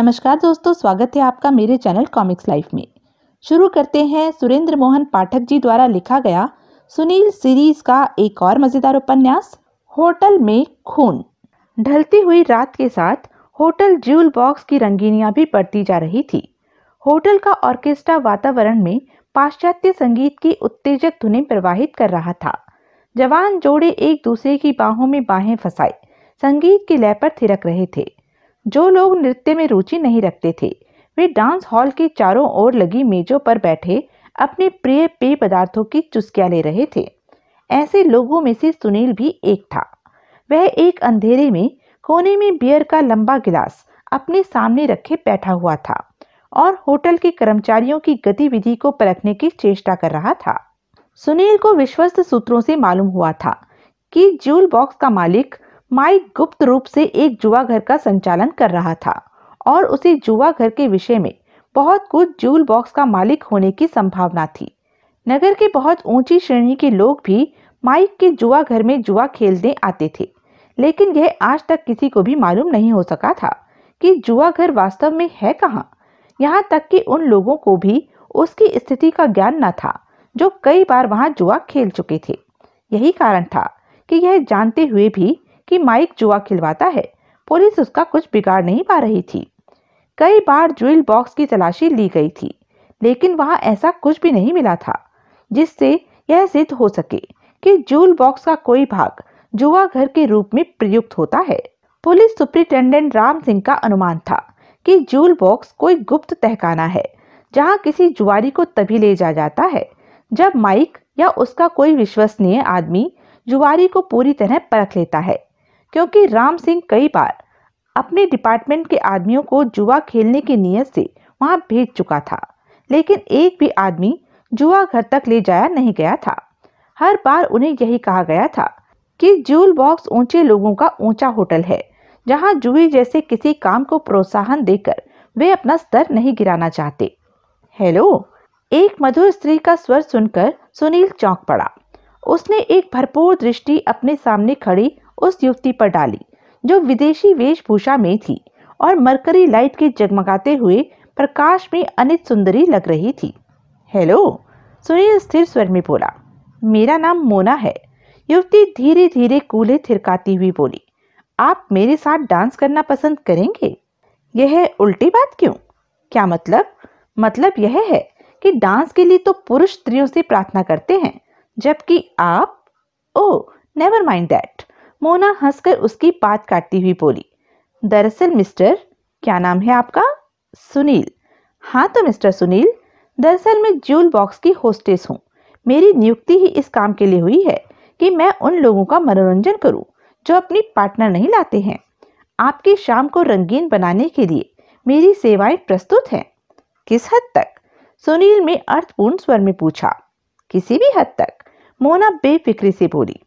नमस्कार दोस्तों स्वागत है आपका मेरे चैनल कॉमिक्स लाइफ में शुरू करते हैं सुरेंद्र मोहन पाठक जी द्वारा लिखा गया सुनील सीरीज का एक और मज़ेदार उपन्यास होटल में खून ढलती हुई रात के साथ होटल ज्यूल बॉक्स की रंगीनियां भी बढ़ती जा रही थी होटल का ऑर्केस्ट्रा वातावरण में पाश्चात्य संगीत की उत्तेजक धुनें प्रवाहित कर रहा था जवान जोड़े एक दूसरे की बाहों में बाहें फंसाए संगीत की लय पर थिरक रहे थे जो लोग नृत्य में रुचि नहीं रखते थे वे डांस हॉल के चारों ओर लगी मेजों पर बैठे अपने प्रिय पेय पदार्थों की चुस्कियाँ ले रहे थे ऐसे लोगों में से सुनील भी एक था वह एक अंधेरे में कोने में बियर का लंबा गिलास अपने सामने रखे बैठा हुआ था और होटल के कर्मचारियों की गतिविधि को परखने की चेष्टा कर रहा था सुनील को विश्वस्त सूत्रों से मालूम हुआ था कि जूल बॉक्स का मालिक माइक गुप्त रूप से एक जुआ घर का संचालन कर रहा था और उसी जुआ घर के विषय में बहुत कुछ जूल बॉक्स का मालिक होने की संभावना थी नगर के बहुत ऊंची श्रेणी के लोग भी माइक के जुआ घर में जुआ खेलने आते थे लेकिन यह आज तक किसी को भी मालूम नहीं हो सका था कि जुआ घर वास्तव में है कहाँ यहाँ तक कि उन लोगों को भी उसकी स्थिति का ज्ञान न था जो कई बार वहाँ जुआ खेल चुके थे यही कारण था कि यह जानते हुए भी कि माइक जुआ खिलवाता है पुलिस उसका कुछ बिगाड़ नहीं पा रही थी कई बार ज्वेल बॉक्स की तलाशी ली गई थी लेकिन वहां ऐसा कुछ भी नहीं मिला था जिससे यह सिद्ध हो सके कि जूल बॉक्स का कोई भाग जुआ घर के रूप में प्रयुक्त होता है पुलिस सुप्रिंटेंडेंट राम सिंह का अनुमान था कि जूल बॉक्स कोई गुप्त तहखाना है जहां किसी जुआरी को तभी ले जा जाता है जब माइक या उसका कोई विश्वसनीय आदमी जुआरी को पूरी तरह परख लेता है क्योंकि राम सिंह कई बार अपने डिपार्टमेंट के आदमियों को जुआ खेलने की नीयत से वहां भेज चुका था लेकिन एक भी आदमी जुआ घर तक ले जाया नहीं गया था हर बार उन्हें यही कहा गया था कि जूल बॉक्स ऊंचे लोगों का ऊंचा होटल है जहां जुए जैसे किसी काम को प्रोत्साहन देकर वे अपना स्तर नहीं गिराना चाहते हेलो एक मधुर स्त्री का स्वर सुनकर सुनील चौंक पड़ा उसने एक भरपूर दृष्टि अपने सामने खड़ी उस युवती पर डाली जो विदेशी वेशभूषा में थी और मरकरी लाइट के जगमगाते हुए प्रकाश में अनित सुंदरी लग रही थी हेलो सुनील स्थिर स्वर में बोला मेरा नाम मोना है युवती धीरे धीरे कूले थिरकाती हुई बोली आप मेरे साथ डांस करना पसंद करेंगे यह उल्टी बात क्यों क्या मतलब मतलब यह है कि डांस के लिए तो पुरुष स्त्रियों से प्रार्थना करते हैं जबकि आप oh never mind that Mona हंसकर उसकी बात काटती हुई बोली दरअसल मिस्टर क्या नाम है आपका सुनील हाँ तो मिस्टर सुनील दरअसल मैं ज्यूल बॉक्स की होस्टेस हूँ मेरी नियुक्ति ही इस काम के लिए हुई है कि मैं उन लोगों का मनोरंजन करूँ जो अपनी पार्टनर नहीं लाते हैं आपकी शाम को रंगीन बनाने के लिए मेरी सेवाएं प्रस्तुत हैं किस हद तक सुनील ने अर्थपूर्ण स्वर में पूछा किसी भी हद तक मोना बेफिक्री से बोली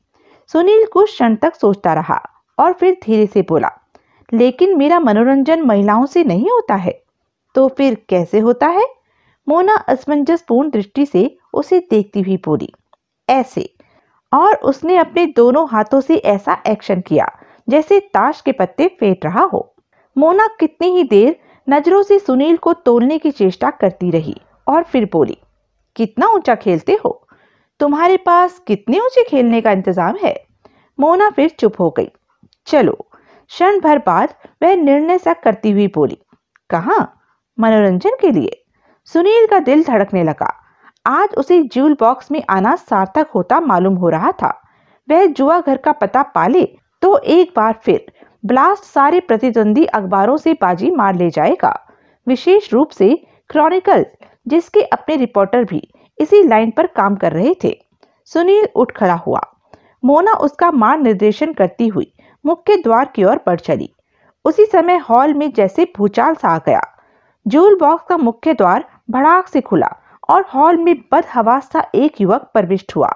सुनील कुछ क्षण तक सोचता रहा और फिर धीरे से बोला लेकिन मेरा मनोरंजन महिलाओं से नहीं होता है तो फिर कैसे होता है मोना असमंजसपूर्ण दृष्टि से उसे देखती हुई बोली ऐसे और उसने अपने दोनों हाथों से ऐसा एक्शन किया जैसे ताश के पत्ते फेंट रहा हो मोना कितनी ही देर नजरों से सुनील को तोलने की चेष्टा करती रही और फिर बोली कितना ऊंचा खेलते हो तुम्हारे पास कितने ऊंचे खेलने का इंतजाम है मोना फिर चुप हो गई चलो क्षण भर बाद वह निर्णय सा करती हुई बोली कहा मनोरंजन के लिए सुनील का दिल धड़कने लगा आज उसे जूल बॉक्स में आना सार्थक होता मालूम हो रहा था वह जुआ घर का पता पाले तो एक बार फिर ब्लास्ट सारे प्रतिद्वंदी अखबारों से बाजी मार ले जाएगा विशेष रूप से क्रॉनिकल जिसके अपने रिपोर्टर भी इसी लाइन पर काम कर रहे थे सुनील उठ खड़ा हुआ मोना उसका मान निर्देशन करती हुई मुख्य द्वार की ओर बढ़ चली उसी समय हॉल में जैसे भूचाल सा गया जूल बॉक्स का मुख्य द्वार भड़ाक से खुला और हॉल में बदहवास सा एक युवक प्रविष्ट हुआ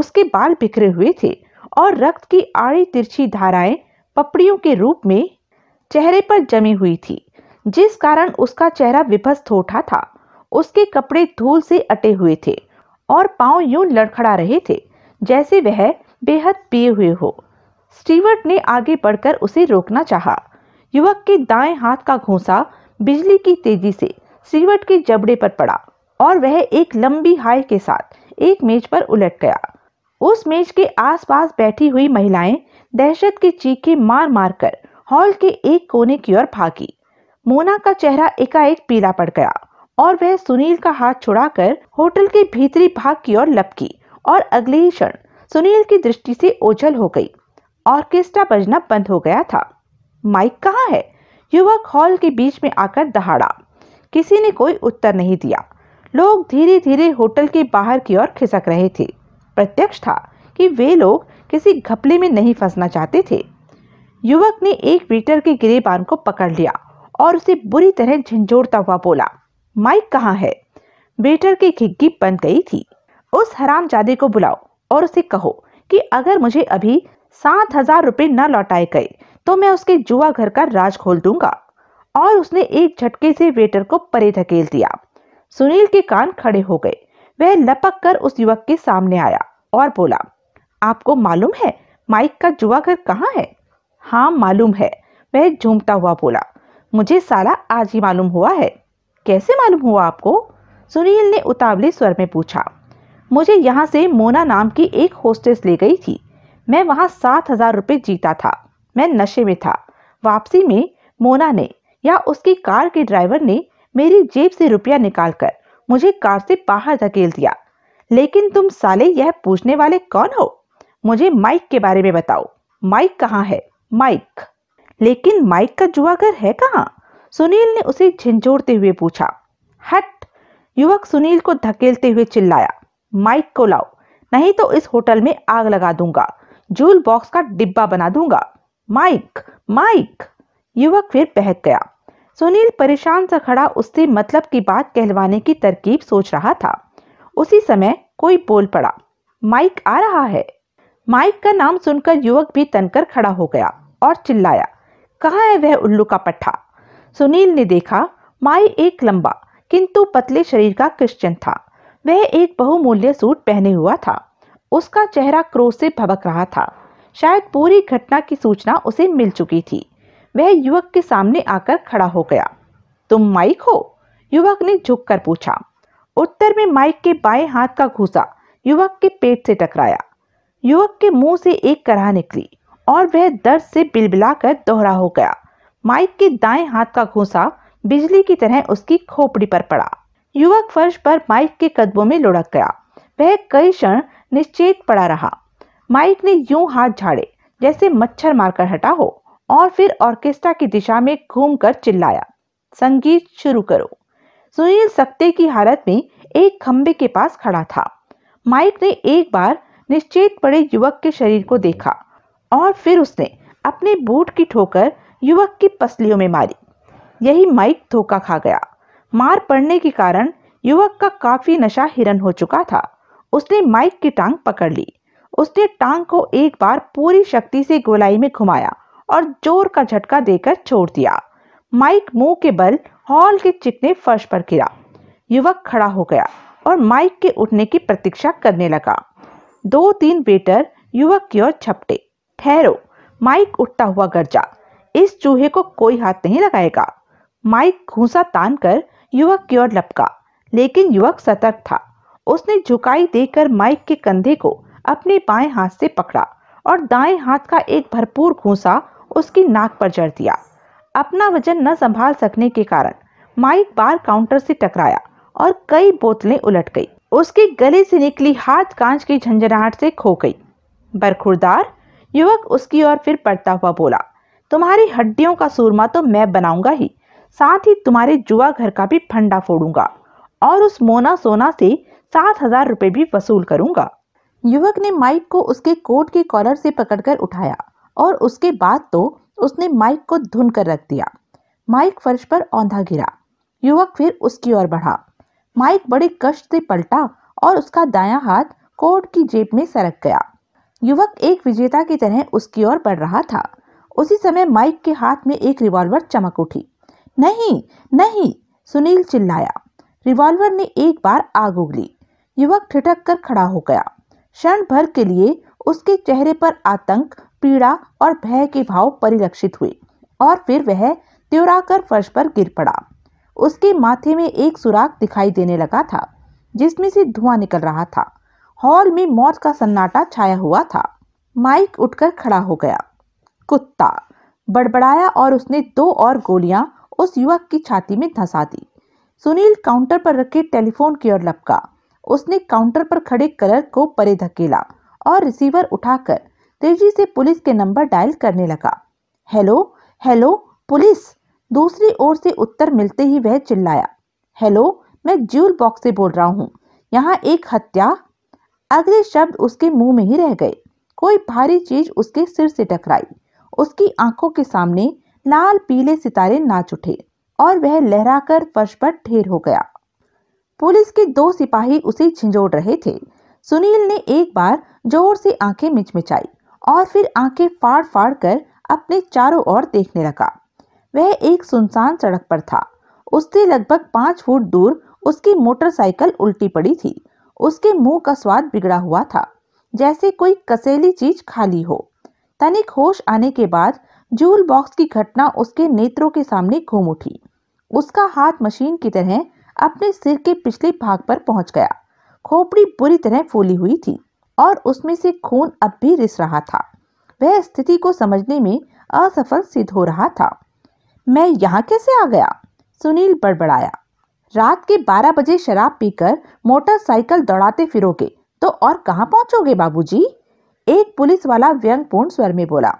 उसके बाल बिखरे हुए थे और रक्त की आड़ी तिरछी धाराएं पपड़ियों के रूप में चेहरे पर जमी हुई थी जिस कारण उसका चेहरा विभस्त होठा था उसके कपड़े धूल से अटे हुए थे और पांव यूं लड़खड़ा रहे थे जैसे वह बेहद पिए हुए हो स्टीवर्ट ने आगे बढ़कर उसे रोकना चाहा। युवक के दाएं हाथ का घोंसा बिजली की तेजी से स्टीवर्ट के जबड़े पर पड़ा और वह एक लंबी हाय के साथ एक मेज पर उलट गया उस मेज के आसपास बैठी हुई महिलाएं दहशत की चीखें मार मार कर हॉल के एक कोने की ओर भागी मोना का चेहरा एकाएक पीला पड़ गया और वह सुनील का हाथ छुड़ाकर होटल के भीतरी भाग की ओर लपकी और अगले ही क्षण सुनील की दृष्टि से ओझल हो गई ऑर्केस्ट्रा बजना बंद हो गया था माइक कहाँ है युवक हॉल के बीच में आकर दहाड़ा किसी ने कोई उत्तर नहीं दिया लोग धीरे धीरे होटल के बाहर की ओर खिसक रहे थे प्रत्यक्ष था कि वे लोग किसी घपले में नहीं फंसना चाहते थे युवक ने एक वेटर के गिरेबान को पकड़ लिया और उसे बुरी तरह झंझोड़ता हुआ बोला माइक कहाँ है वेटर की घिग्गी बन गई थी उस हराम जादे को बुलाओ और उसे कहो कि अगर मुझे अभी सात हजार रुपये न लौटाए गए तो मैं उसके जुआ घर का राज खोल दूंगा और उसने एक झटके से वेटर को परे धकेल दिया सुनील के कान खड़े हो गए वह लपक कर उस युवक के सामने आया और बोला आपको मालूम है माइक का जुआ घर कहाँ है हाँ मालूम है वह झूमता हुआ बोला मुझे साला आज ही मालूम हुआ है कैसे मालूम हुआ आपको सुनील ने उतावली स्वर में पूछा मुझे यहाँ से मोना नाम की एक होस्टेस ले गई थी मैं वहाँ सात हजार रुपये जीता था मैं नशे में था वापसी में मोना ने या उसकी कार के ड्राइवर ने मेरी जेब से रुपया निकालकर मुझे कार से बाहर धकेल दिया लेकिन तुम साले यह पूछने वाले कौन हो मुझे माइक के बारे में बताओ माइक कहाँ है माइक लेकिन माइक का जुआ घर है कहाँ सुनील ने उसे झिझोड़ते हुए पूछा हट युवक सुनील को धकेलते हुए चिल्लाया माइक को लाओ नहीं तो इस होटल में आग लगा दूंगा जूल बॉक्स का डिब्बा बना दूंगा माइक माइक युवक फिर बहक गया सुनील परेशान सा खड़ा उससे मतलब की बात कहलवाने की तरकीब सोच रहा था उसी समय कोई बोल पड़ा माइक आ रहा है माइक का नाम सुनकर युवक भी तनकर खड़ा हो गया और चिल्लाया कहा है वह उल्लू का पट्टा सुनील ने देखा माई एक लंबा किंतु पतले शरीर का क्रिश्चियन था वह एक बहुमूल्य सूट पहने हुआ था उसका चेहरा क्रोध से भबक रहा था शायद पूरी घटना की सूचना उसे मिल चुकी थी वह युवक के सामने आकर खड़ा हो गया तुम माइक हो युवक ने झुककर पूछा उत्तर में माइक के बाएं हाथ का घूसा युवक के पेट से टकराया युवक के मुंह से एक कराह निकली और वह दर्द से बिलबिलाकर दोहरा हो गया माइक के दाएं हाथ का घूसा बिजली की तरह उसकी खोपड़ी पर पड़ा युवक फर्श पर माइक के कदमों में लुढ़क गया वह कई क्षण निश्चेत पड़ा रहा माइक ने यूं हाथ झाड़े जैसे मच्छर मारकर हटा हो और फिर ऑर्केस्ट्रा की दिशा में घूमकर चिल्लाया संगीत शुरू करो सुनील सक्ते की हालत में एक खंबे के पास खड़ा था माइक ने एक बार निश्चेत पड़े युवक के शरीर को देखा और फिर उसने अपने बूट की ठोकर युवक की पसलियों में मारी यही माइक धोखा खा गया मार पड़ने के कारण युवक का काफी नशा हिरन हो चुका था उसने माइक की टांग पकड़ ली उसने टांग को एक बार पूरी शक्ति से गोलाई में घुमाया और जोर का झटका देकर छोड़ दिया माइक मुंह के बल हॉल के चिकने फर्श पर गिरा युवक खड़ा हो गया और माइक के उठने की प्रतीक्षा करने लगा दो तीन वेटर युवक की ओर छपटे ठहरो माइक उठता हुआ गरजा इस चूहे को कोई हाथ नहीं लगाएगा माइक घूसा तान कर युवक की ओर लपका लेकिन युवक सतर्क था उसने झुकाई देकर माइक के कंधे को अपने बाएं हाथ से पकड़ा और दाएं हाथ का एक भरपूर घूसा उसकी नाक पर जड़ दिया अपना वजन न संभाल सकने के कारण माइक बार काउंटर से टकराया और कई बोतलें उलट गई उसके गले से निकली हाथ कांच की झंझनाहट से खो गई बरखुरदार युवक उसकी ओर फिर पड़ता हुआ बोला तुम्हारी हड्डियों का सूरमा तो मैं बनाऊंगा ही साथ ही तुम्हारे जुआ घर का भी फंडा फोड़ूंगा और उस मोना सोना से सात हजार रूपए भी वसूल करूंगा युवक ने माइक को उसके कोट के कॉलर से पकड़कर उठाया और उसके बाद तो उसने माइक को धुन कर रख दिया माइक फर्श पर औंधा गिरा युवक फिर उसकी ओर बढ़ा माइक बड़े कष्ट से पलटा और उसका दायां हाथ कोट की जेब में सरक गया युवक एक विजेता की तरह उसकी ओर बढ़ रहा था उसी समय माइक के हाथ में एक रिवॉल्वर चमक उठी नहीं नहीं सुनील चिल्लाया रिवॉल्वर ने एक बार आग उगली युवक ठिठक कर खड़ा हो गया क्षण भर के लिए उसके चेहरे पर आतंक पीड़ा और भय के भाव परिलक्षित हुए और फिर वह त्योराकर फर्श पर गिर पड़ा उसके माथे में एक सुराख दिखाई देने लगा था जिसमें से धुआं निकल रहा था हॉल में मौत का सन्नाटा छाया हुआ था माइक उठकर खड़ा हो गया कुत्ता बड़बड़ाया और उसने दो और गोलियां उस युवक की छाती में धंसा दी सुनील काउंटर पर रखे टेलीफोन की ओर लपका उसने काउंटर पर खड़े कलर को परे धकेला और रिसीवर उठाकर तेजी से पुलिस के नंबर डायल करने लगा हेलो हेलो पुलिस दूसरी ओर से उत्तर मिलते ही वह चिल्लाया हेलो मैं ज्यूल बॉक्स से बोल रहा हूँ यहाँ एक हत्या अगले शब्द उसके मुंह में ही रह गए कोई भारी चीज उसके सिर से टकराई उसकी आंखों के सामने लाल पीले सितारे नाच उठे और वह लहराकर फर्श पर ढेर हो गया पुलिस के दो सिपाही उसे झिंझोड़ रहे थे सुनील ने एक बार जोर से आंखें मिचमिचाई और फिर आंखें फाड़ फाड़ कर अपने चारों ओर देखने लगा वह एक सुनसान सड़क पर था उससे लगभग पांच फुट दूर उसकी मोटरसाइकिल उल्टी पड़ी थी उसके मुंह का स्वाद बिगड़ा हुआ था जैसे कोई कसेली चीज खाली हो तनिक होश आने के बाद जूल बॉक्स की घटना उसके नेत्रों के सामने घूम उठी उसका हाथ मशीन की तरह अपने सिर के पिछले भाग पर पहुंच गया खोपड़ी बुरी तरह फूली हुई थी और उसमें से खून अब भी रिस रहा था वह स्थिति को समझने में असफल सिद्ध हो रहा था मैं यहाँ कैसे आ गया सुनील बड़बड़ाया रात के 12 बजे शराब पीकर मोटरसाइकिल दौड़ाते फिरोगे तो और कहाँ पहुँचोगे बाबूजी? एक पुलिस वाला व्यंगपूर्ण स्वर में बोला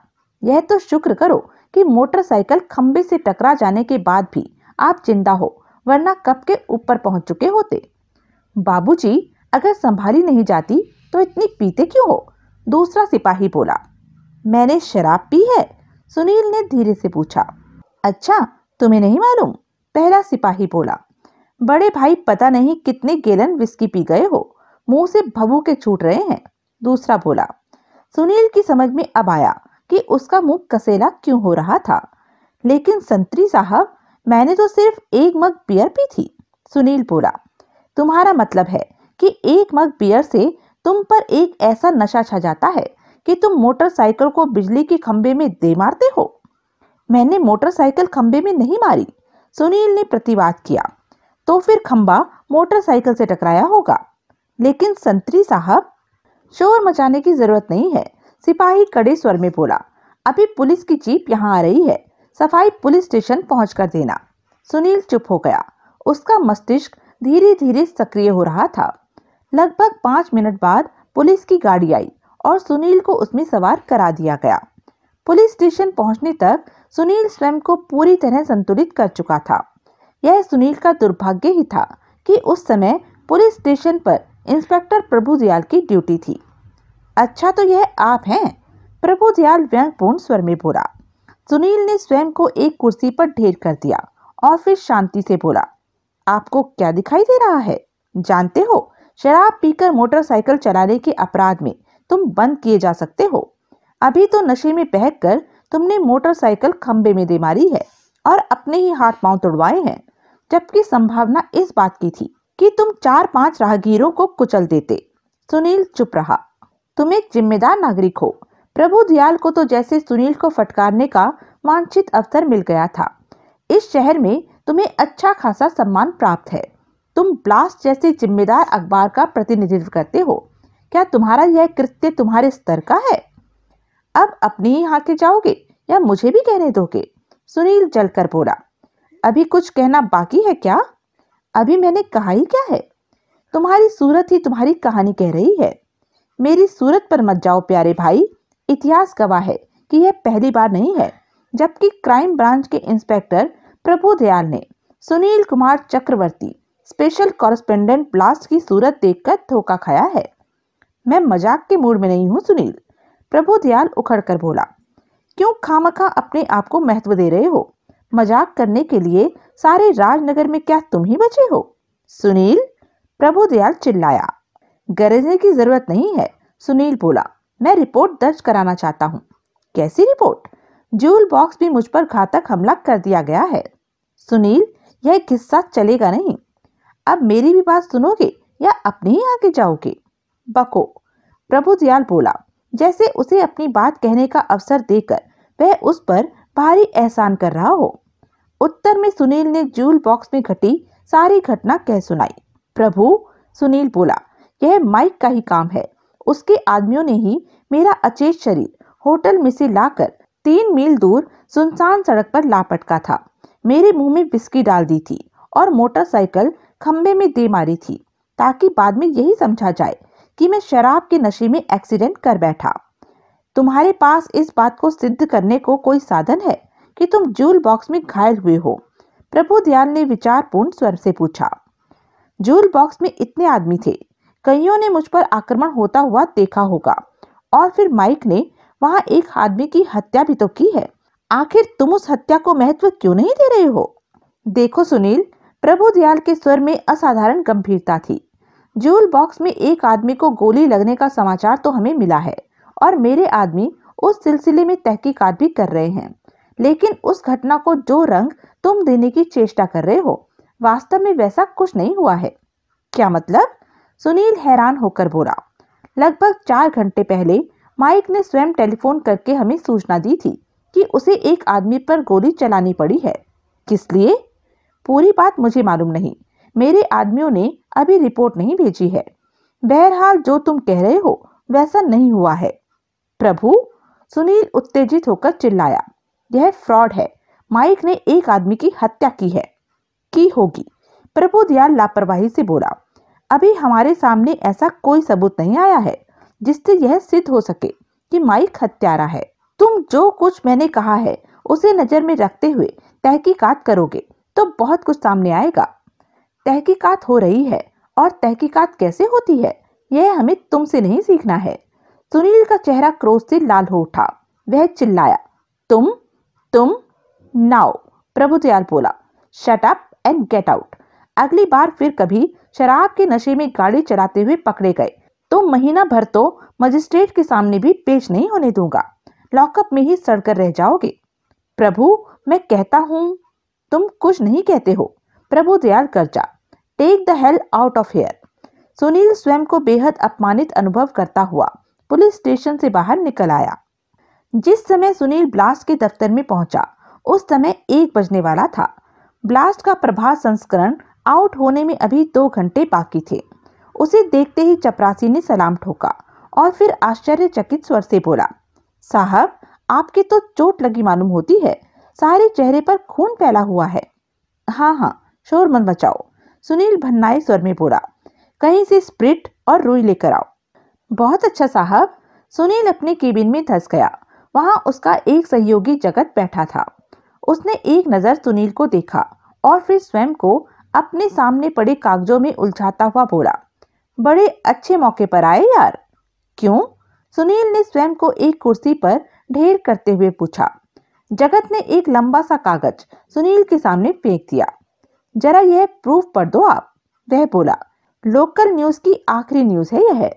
यह तो शुक्र करो कि मोटरसाइकिल खंबे से टकरा जाने के बाद भी आप जिंदा हो वरना कब के ऊपर पहुंच चुके होते बाबूजी अगर संभाली नहीं जाती तो इतनी पीते क्यों हो दूसरा सिपाही बोला मैंने शराब पी है सुनील ने धीरे से पूछा अच्छा तुम्हें नहीं मालूम पहला सिपाही बोला बड़े भाई पता नहीं कितने गेलन विस्की पी गए हो मुंह से भभू के छूट रहे हैं दूसरा बोला सुनील की समझ में अब आया कि उसका मुंह कसेला क्यों हो रहा था लेकिन संतरी साहब मैंने तो सिर्फ एक मग बियर पी थी सुनील बोला तुम्हारा मतलब है कि एक मग बियर से तुम पर एक ऐसा नशा छा जाता है कि तुम मोटरसाइकिल को बिजली के खंबे में दे मारते हो मैंने मोटरसाइकिल खंबे में नहीं मारी सुनील ने प्रतिवाद किया तो फिर खंबा मोटरसाइकिल से टकराया होगा लेकिन संतरी साहब शोर मचाने की जरूरत नहीं है सिपाही कड़े स्वर में बोला अभी पुलिस की जीप यहाँ आ रही है सफाई पुलिस स्टेशन पहुँच कर देना सुनील चुप हो गया उसका मस्तिष्क धीरे धीरे सक्रिय हो रहा था लगभग पाँच मिनट बाद पुलिस की गाड़ी आई और सुनील को उसमें सवार करा दिया गया पुलिस स्टेशन पहुंचने तक सुनील स्वयं को पूरी तरह संतुलित कर चुका था यह सुनील का दुर्भाग्य ही था कि उस समय पुलिस स्टेशन पर इंस्पेक्टर प्रभु दयाल की ड्यूटी थी अच्छा तो यह आप हैं प्रभु दयाल व्यंगपूर्ण स्वर में बोला सुनील ने स्वयं को एक कुर्सी पर ढेर कर दिया और फिर शांति से बोला आपको क्या दिखाई दे रहा है जानते हो शराब पीकर मोटरसाइकिल चलाने के अपराध में तुम बंद किए जा सकते हो अभी तो नशे में बहक कर तुमने मोटरसाइकिल खम्बे में दे मारी है और अपने ही हाथ पांव तोड़वाए हैं जबकि संभावना इस बात की थी कि तुम चार पांच राहगीरों को कुचल देते सुनील चुप रहा तुम एक जिम्मेदार नागरिक हो प्रभु दयाल को तो जैसे सुनील को फटकारने का वांछित अवसर मिल गया था इस शहर में तुम्हें अच्छा खासा सम्मान प्राप्त है तुम ब्लास्ट जैसे जिम्मेदार अखबार का प्रतिनिधित्व करते हो क्या तुम्हारा यह कृत्य तुम्हारे स्तर का है अब अपने ही हाँके जाओगे या मुझे भी कहने दोगे सुनील जलकर बोला अभी कुछ कहना बाकी है क्या अभी मैंने कहा ही क्या है तुम्हारी सूरत ही तुम्हारी कहानी कह रही है मेरी सूरत पर मत जाओ प्यारे भाई इतिहास गवाह है कि यह पहली बार नहीं है जबकि क्राइम ब्रांच के इंस्पेक्टर प्रभु दयाल ने Sunil Kumar Chakravarti special correspondent blast की सूरत देखकर धोखा खाया है मैं मजाक के मूड में नहीं हूँ सुनील प्रभु दयाल उखड़ कर बोला क्यों खामखा अपने आप को महत्व दे रहे हो मजाक करने के लिए सारे राजनगर में क्या तुम ही बचे हो सुनील प्रभु दयाल चिल्लाया गरजने की जरूरत नहीं है सुनील बोला मैं रिपोर्ट दर्ज कराना चाहता हूँ कैसी रिपोर्ट जूल बॉक्स भी मुझ पर घातक हमला कर दिया गया है सुनील यह किस्सा चलेगा नहीं अब मेरी भी बात सुनोगे या अपने ही आगे जाओगे बको प्रभु दयाल बोला जैसे उसे अपनी बात कहने का अवसर देकर वह उस पर भारी एहसान कर रहा हो उत्तर में सुनील ने जूल बॉक्स में घटी सारी घटना कह सुनाई प्रभु सुनील बोला यह माइक का ही काम है उसके आदमियों ने ही मेरा अचेत शरीर होटल में से लाकर तीन मील दूर सुनसान सड़क पर लापटका था मेरे मुंह में बिस्की डाल दी थी और मोटरसाइकिल खम्बे में दे मारी थी ताकि बाद में यही समझा जाए कि मैं शराब के नशे में एक्सीडेंट कर बैठा तुम्हारे पास इस बात को सिद्ध करने को कोई साधन है कि तुम जूल बॉक्स में घायल हुए हो प्रभु दयाल ने विचारपूर्ण स्वर से पूछा जूल बॉक्स में इतने आदमी थे कईयों ने मुझ पर आक्रमण होता हुआ देखा होगा और फिर माइक ने वहां एक आदमी की हत्या भी तो की है आखिर तुम उस हत्या को महत्व क्यों नहीं दे रहे हो देखो सुनील प्रभु दयाल के स्वर में असाधारण गंभीरता थी जूल बॉक्स में एक आदमी को गोली लगने का समाचार तो हमें मिला है और मेरे आदमी उस सिलसिले में तहकीकात भी कर रहे हैं लेकिन उस घटना को जो रंग तुम देने की चेष्टा कर रहे हो वास्तव में वैसा कुछ नहीं हुआ है क्या मतलब सुनील हैरान होकर बोला लगभग चार घंटे पहले माइक ने स्वयं टेलीफोन करके हमें सूचना दी थी कि उसे एक आदमी पर गोली चलानी पड़ी है किस लिए पूरी बात मुझे मालूम नहीं मेरे आदमियों ने अभी रिपोर्ट नहीं भेजी है बहरहाल जो तुम कह रहे हो वैसा नहीं हुआ है प्रभु सुनील उत्तेजित होकर चिल्लाया यह फ्रॉड है माइक ने एक आदमी की हत्या की है की होगी प्रभु दयाल लापरवाही से बोला अभी हमारे सामने ऐसा कोई सबूत नहीं आया है जिससे यह सिद्ध हो सके कि माइक हत्यारा है तुम जो कुछ मैंने कहा है उसे नज़र में रखते हुए तहकीकात करोगे तो बहुत कुछ सामने आएगा तहकीकात हो रही है और तहकीकात कैसे होती है यह हमें तुमसे नहीं सीखना है सुनील का चेहरा क्रोध से लाल हो उठा वह चिल्लाया तुम तुम नाउ प्रभु दयाल तो बोला shut up and get out अगली बार फिर कभी शराब के नशे में गाड़ी चलाते हुए पकड़े गए तो महीना भर तो मजिस्ट्रेट के सामने भी पेश नहीं होने दूंगा लॉकअप में ही सड़कर रह जाओगे प्रभु मैं कहता हूँ तुम कुछ नहीं कहते हो प्रभु दयाल तो कर जा take the hell out of here Sunil स्वयं को बेहद अपमानित अनुभव करता हुआ पुलिस स्टेशन से बाहर निकल आया जिस समय सुनील ब्लास्ट के दफ्तर में पहुंचा उस समय एक बजने वाला था ब्लास्ट का प्रभात संस्करण आउट होने में अभी दो घंटे बाकी थे उसे देखते ही चपरासी ने सलाम ठोका और फिर आश्चर्यचकित स्वर से बोला साहब आपके तो चोट लगी मालूम होती है सारे चेहरे पर खून फैला हुआ है हाँ हाँ शोर मन बचाओ सुनील भन्नाई स्वर में बोला कहीं से स्प्रिट और रुई लेकर आओ बहुत अच्छा साहब सुनील अपने केबिन में धस गया वहां उसका एक सहयोगी जगत बैठा था उसने एक नज़र सुनील को देखा और फिर स्वयं को अपने सामने पड़े कागजों में उलझाता हुआ बोला बड़े अच्छे मौके पर आए यार क्यों सुनील ने स्वयं को एक कुर्सी पर ढेर करते हुए पूछा जगत ने एक लंबा सा कागज सुनील के सामने फेंक दिया जरा यह प्रूफ पढ़ दो आप वह बोला लोकल न्यूज की आखिरी न्यूज है यह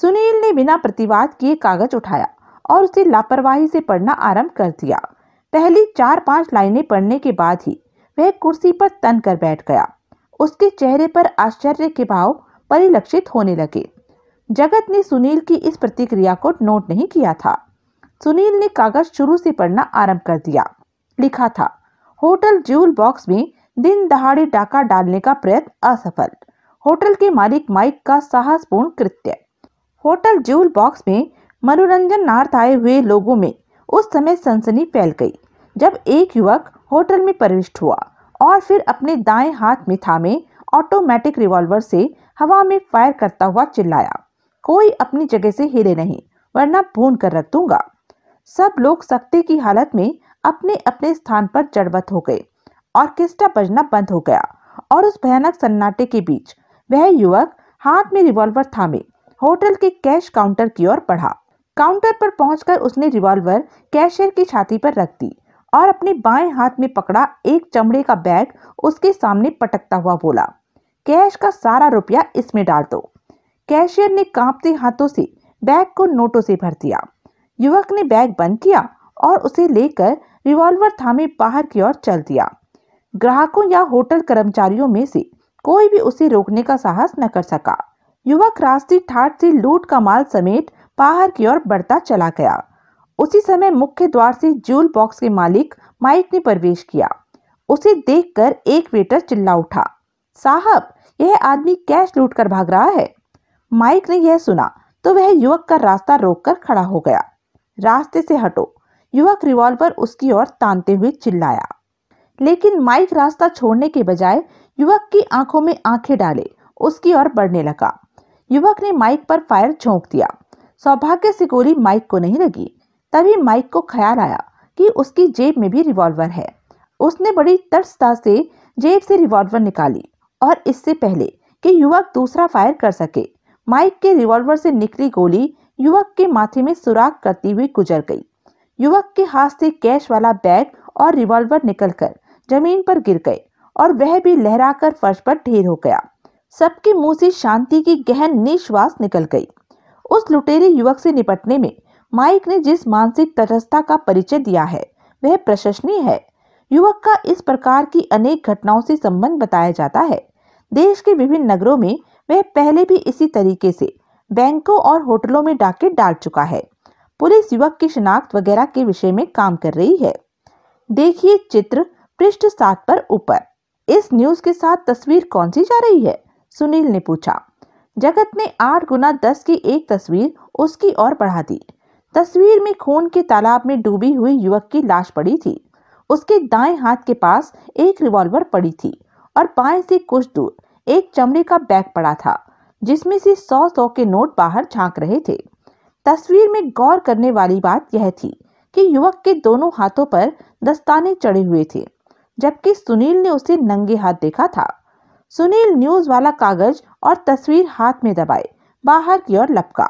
सुनील ने बिना प्रतिवाद किए कागज उठाया और उसे लापरवाही से पढ़ना आरंभ कर दिया पहली चार पांच लाइनें पढ़ने के बाद ही वह कुर्सी पर तन कर बैठ गया उसके चेहरे पर आश्चर्य के भाव परिलक्षित होने लगे जगत ने सुनील की इस प्रतिक्रिया को नोट नहीं किया था सुनील ने कागज शुरू से पढ़ना आरंभ कर दिया लिखा था होटल ज्यूल बॉक्स में दिन दहाड़े डाका डालने का प्रयत्न असफल होटल के मालिक माइक का साहसपूर्ण कृत्य होटल ज्यूल बॉक्स में मनोरंजन नार्थ आए हुए लोगों में उस समय सनसनी फैल गई जब एक युवक होटल में प्रविष्ट हुआ और फिर अपने दाएं हाथ में थामे ऑटोमेटिक रिवॉल्वर से हवा में फायर करता हुआ चिल्लाया कोई अपनी जगह से हिले नहीं वरना भून कर रख दूंगा सब लोग सख्ती की हालत में अपने अपने स्थान पर जड़बत हो गए ऑर्केस्ट्रा बजना बंद हो गया और उस भयानक सन्नाटे के बीच वह युवक हाथ में रिवॉल्वर थामे होटल के कैश काउंटर की ओर पढ़ा काउंटर पर पहुंचकर उसने रिवॉल्वर कैशियर की छाती पर रख दी और अपने बाएं हाथ में पकड़ा एक चमड़े का बैग उसके सामने पटकता हुआ बोला कैश का सारा रुपया इसमें डाल दो कैशियर ने कांपते हाथों से बैग को नोटों से भर दिया युवक ने बैग बंद किया और उसे लेकर रिवॉल्वर थामे बाहर की ओर चल दिया ग्राहकों या होटल कर्मचारियों में से कोई भी उसे रोकने का साहस न कर सका युवक रास्ते ठाट से लूट का माल समेत बाहर की ओर बढ़ता चला गया उसी समय मुख्य द्वार से जूल बॉक्स के मालिक माइक ने प्रवेश किया उसे देखकर एक वेटर चिल्ला उठा साहब यह आदमी कैश लूट कर भाग रहा है माइक ने यह सुना तो वह युवक का रास्ता रोककर खड़ा हो गया रास्ते से हटो युवक रिवॉल्वर उसकी ओर तानते हुए चिल्लाया लेकिन माइक रास्ता छोड़ने के बजाय युवक की आंखों में आंखें डाले उसकी ओर बढ़ने लगा युवक ने माइक पर फायर झोंक दिया सौभाग्य से गोली माइक को नहीं लगी तभी माइक को ख्याल आया कि उसकी जेब में भी रिवॉल्वर है उसने बड़ी तरसता से जेब से रिवॉल्वर निकाली और इससे पहले कि युवक दूसरा फायर कर सके माइक के रिवॉल्वर से निकली गोली युवक के माथे में सुराख करती हुई गुजर गई युवक के हाथ से कैश वाला बैग और रिवॉल्वर निकलकर जमीन पर गिर गए और वह भी लहराकर फर्श पर ढेर हो गया सबके मुंह से शांति की गहन निश्वास निकल गई उस लुटेरे युवक से निपटने में माइक ने जिस मानसिक तटस्थता का परिचय दिया है वह प्रशंसनीय है युवक का इस प्रकार की अनेक घटनाओं से संबंध बताया जाता है देश के विभिन्न नगरों में वह पहले भी इसी तरीके से बैंकों और होटलों में डाके डाल चुका है पुलिस युवक की शिनाख्त वगैरह के विषय में काम कर रही है देखिए चित्र पृष्ठ सात पर ऊपर इस न्यूज के साथ तस्वीर कौन सी जा रही है सुनील ने पूछा जगत ने आठ गुना दस की एक तस्वीर उसकी ओर बढ़ा दी तस्वीर में खून के तालाब में डूबी हुई युवक की लाश पड़ी थी उसके दाएं हाथ के पास एक रिवॉल्वर पड़ी थी और बाएं से कुछ दूर एक चमड़े का बैग पड़ा था जिसमें से सौ सौ के नोट बाहर झांक रहे थे तस्वीर में गौर करने वाली बात यह थी कि युवक के दोनों हाथों पर दस्ताने चढ़े हुए थे जबकि सुनील ने उसे नंगे हाथ देखा था सुनील न्यूज वाला कागज और तस्वीर हाथ में दबाए बाहर की ओर लपका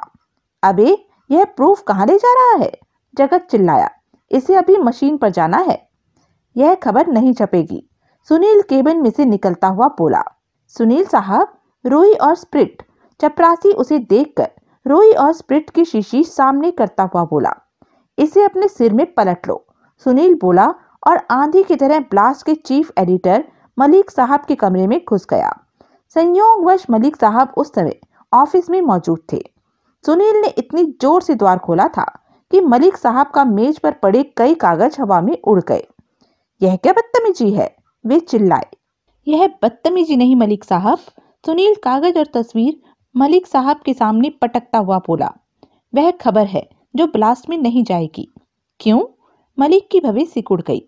अबे यह प्रूफ कहाँ ले जा रहा है जगत चिल्लाया इसे अभी मशीन पर जाना है यह खबर नहीं छपेगी सुनील केबिन में से निकलता हुआ बोला सुनील साहब रोई और स्प्रिट चपरासी उसे देखकर रोई और स्प्रिट की शीशी सामने करता हुआ बोला इसे अपने सिर में पलट लो सुनील बोला और आंधी की तरह ब्लास्ट के चीफ एडिटर मलिक साहब के कमरे में घुस गया वश मलिक साहब उस समय ऑफिस में मौजूद थे सुनील ने इतनी जोर से द्वार खोला था कि मलिक साहब का मेज पर पड़े कई कागज हवा में उड़ गए यह क्या बदतमीजी है वे चिल्लाए यह बदतमीजी नहीं मलिक साहब सुनील कागज और तस्वीर मलिक साहब के सामने पटकता हुआ बोला वह खबर है जो ब्लास्ट में नहीं जाएगी क्यों मलिक की भविष्य सिकुड़ गई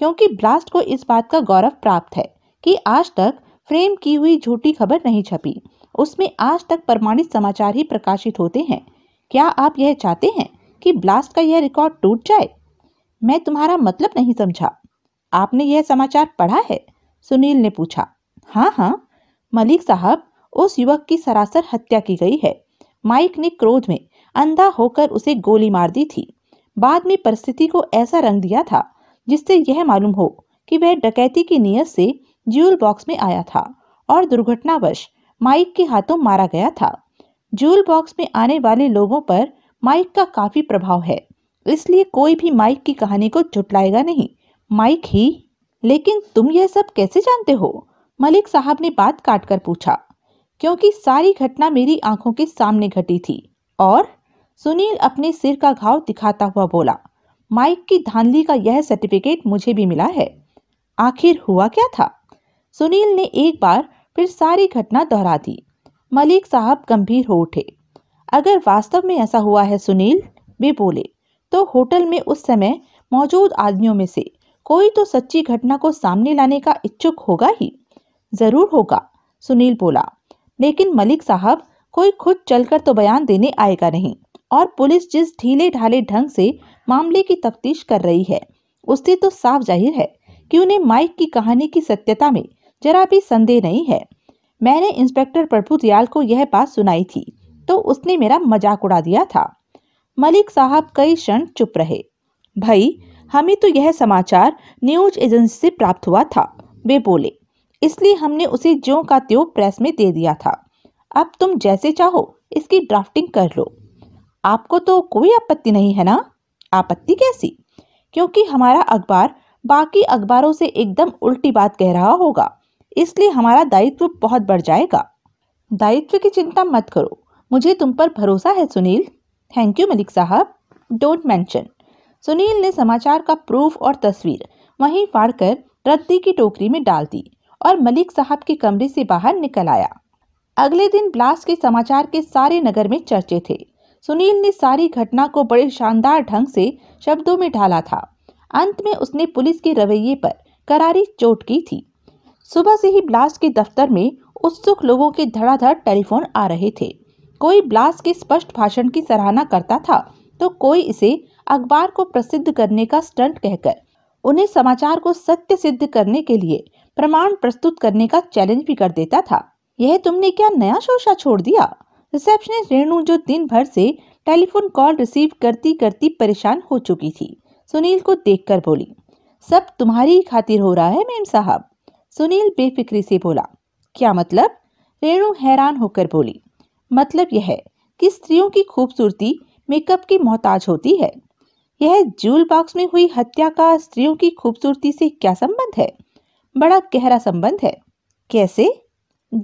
क्योंकि ब्लास्ट को इस बात का गौरव प्राप्त है कि आज तक फ्रेम की हुई झूठी खबर नहीं छपी उसमें आज तक प्रमाणित समाचार ही प्रकाशित होते हैं क्या आप यह चाहते हैं कि ब्लास्ट का यह रिकॉर्ड टूट जाए मैं तुम्हारा मतलब नहीं समझा आपने यह समाचार पढ़ा है सुनील ने पूछा हाँ हाँ मलिक साहब उस युवक की सरासर हत्या की गई है माइक ने क्रोध में अंधा होकर उसे गोली मार दी थी बाद में परिस्थिति को ऐसा रंग दिया था जिससे यह मालूम हो कि वह डकैती की नीयत से ज्यूल बॉक्स में आया था और दुर्घटनावश माइक के हाथों मारा गया था ज्यूल बॉक्स में आने वाले लोगों पर माइक का काफ़ी प्रभाव है इसलिए कोई भी माइक की कहानी को जुटलाएगा नहीं माइक ही लेकिन तुम यह सब कैसे जानते हो मलिक साहब ने बात काट कर पूछा क्योंकि सारी घटना मेरी आंखों के सामने घटी थी और सुनील अपने सिर का घाव दिखाता हुआ बोला माइक की धांधली का यह सर्टिफिकेट मुझे भी मिला है आखिर हुआ क्या था सुनील ने एक बार फिर सारी घटना दोहरा दी मलिक साहब गंभीर हो उठे अगर वास्तव में ऐसा हुआ है सुनील वे बोले तो होटल में उस समय मौजूद आदमियों में से कोई तो सच्ची घटना को सामने लाने का इच्छुक होगा ही जरूर होगा सुनील बोला लेकिन मलिक साहब कोई खुद चलकर तो बयान देने आएगा नहीं और पुलिस जिस ढीले ढाले ढंग से मामले की तफ्तीश कर रही है उससे तो साफ जाहिर है कि उन्हें माइक की कहानी की सत्यता में जरा भी संदेह नहीं है मैंने इंस्पेक्टर प्रभु दयाल को यह बात सुनाई थी तो उसने मेरा मजाक उड़ा दिया था मलिक साहब कई क्षण चुप रहे भाई हमें तो यह समाचार न्यूज एजेंसी से प्राप्त हुआ था वे बोले इसलिए हमने उसे ज्यो का त्यो प्रेस में दे दिया था अब तुम जैसे चाहो इसकी ड्राफ्टिंग कर लो आपको तो कोई आपत्ति नहीं है ना आपत्ति कैसी क्योंकि हमारा अखबार बाकी अखबारों से एकदम उल्टी बात कह रहा होगा इसलिए हमारा दायित्व बहुत बढ़ जाएगा दायित्व की चिंता मत करो मुझे तुम पर भरोसा है सुनील थैंक यू मलिक साहब डोंट मेंशन सुनील ने समाचार का प्रूफ और तस्वीर वहीं फाड़कर रद्दी की टोकरी में डाल दी और मलिक साहब के कमरे से बाहर निकल आया अगले दिन ब्लास्ट के समाचार के सारे नगर में चर्चे थे सुनील ने सारी घटना को बड़े शानदार ढंग से शब्दों में ढाला था अंत में उसने पुलिस के रवैये पर करारी चोट की थी सुबह से ही ब्लास्ट के दफ्तर में उत्सुक लोगों के धड़ाधड़ टेलीफोन आ रहे थे कोई ब्लास्ट के स्पष्ट भाषण की सराहना करता था तो कोई इसे अखबार को प्रसिद्ध करने का स्टंट कहकर उन्हें समाचार को सत्य सिद्ध करने के लिए प्रमाण प्रस्तुत करने का चैलेंज भी कर देता था यह तुमने क्या नया शोशा छोड़ दिया रिसेप्शनिस्ट रेणु जो दिन भर से टेलीफोन कॉल रिसीव करती करती परेशान हो चुकी थी सुनील को देखकर बोली सब तुम्हारी खातिर हो रहा है मेम साहब सुनील बेफिक्री से बोला क्या मतलब रेणु हैरान होकर बोली मतलब यह है कि स्त्रियों की खूबसूरती मेकअप की मोहताज होती है यह जूल बॉक्स में हुई हत्या का स्त्रियों की खूबसूरती से क्या संबंध है बड़ा गहरा संबंध है कैसे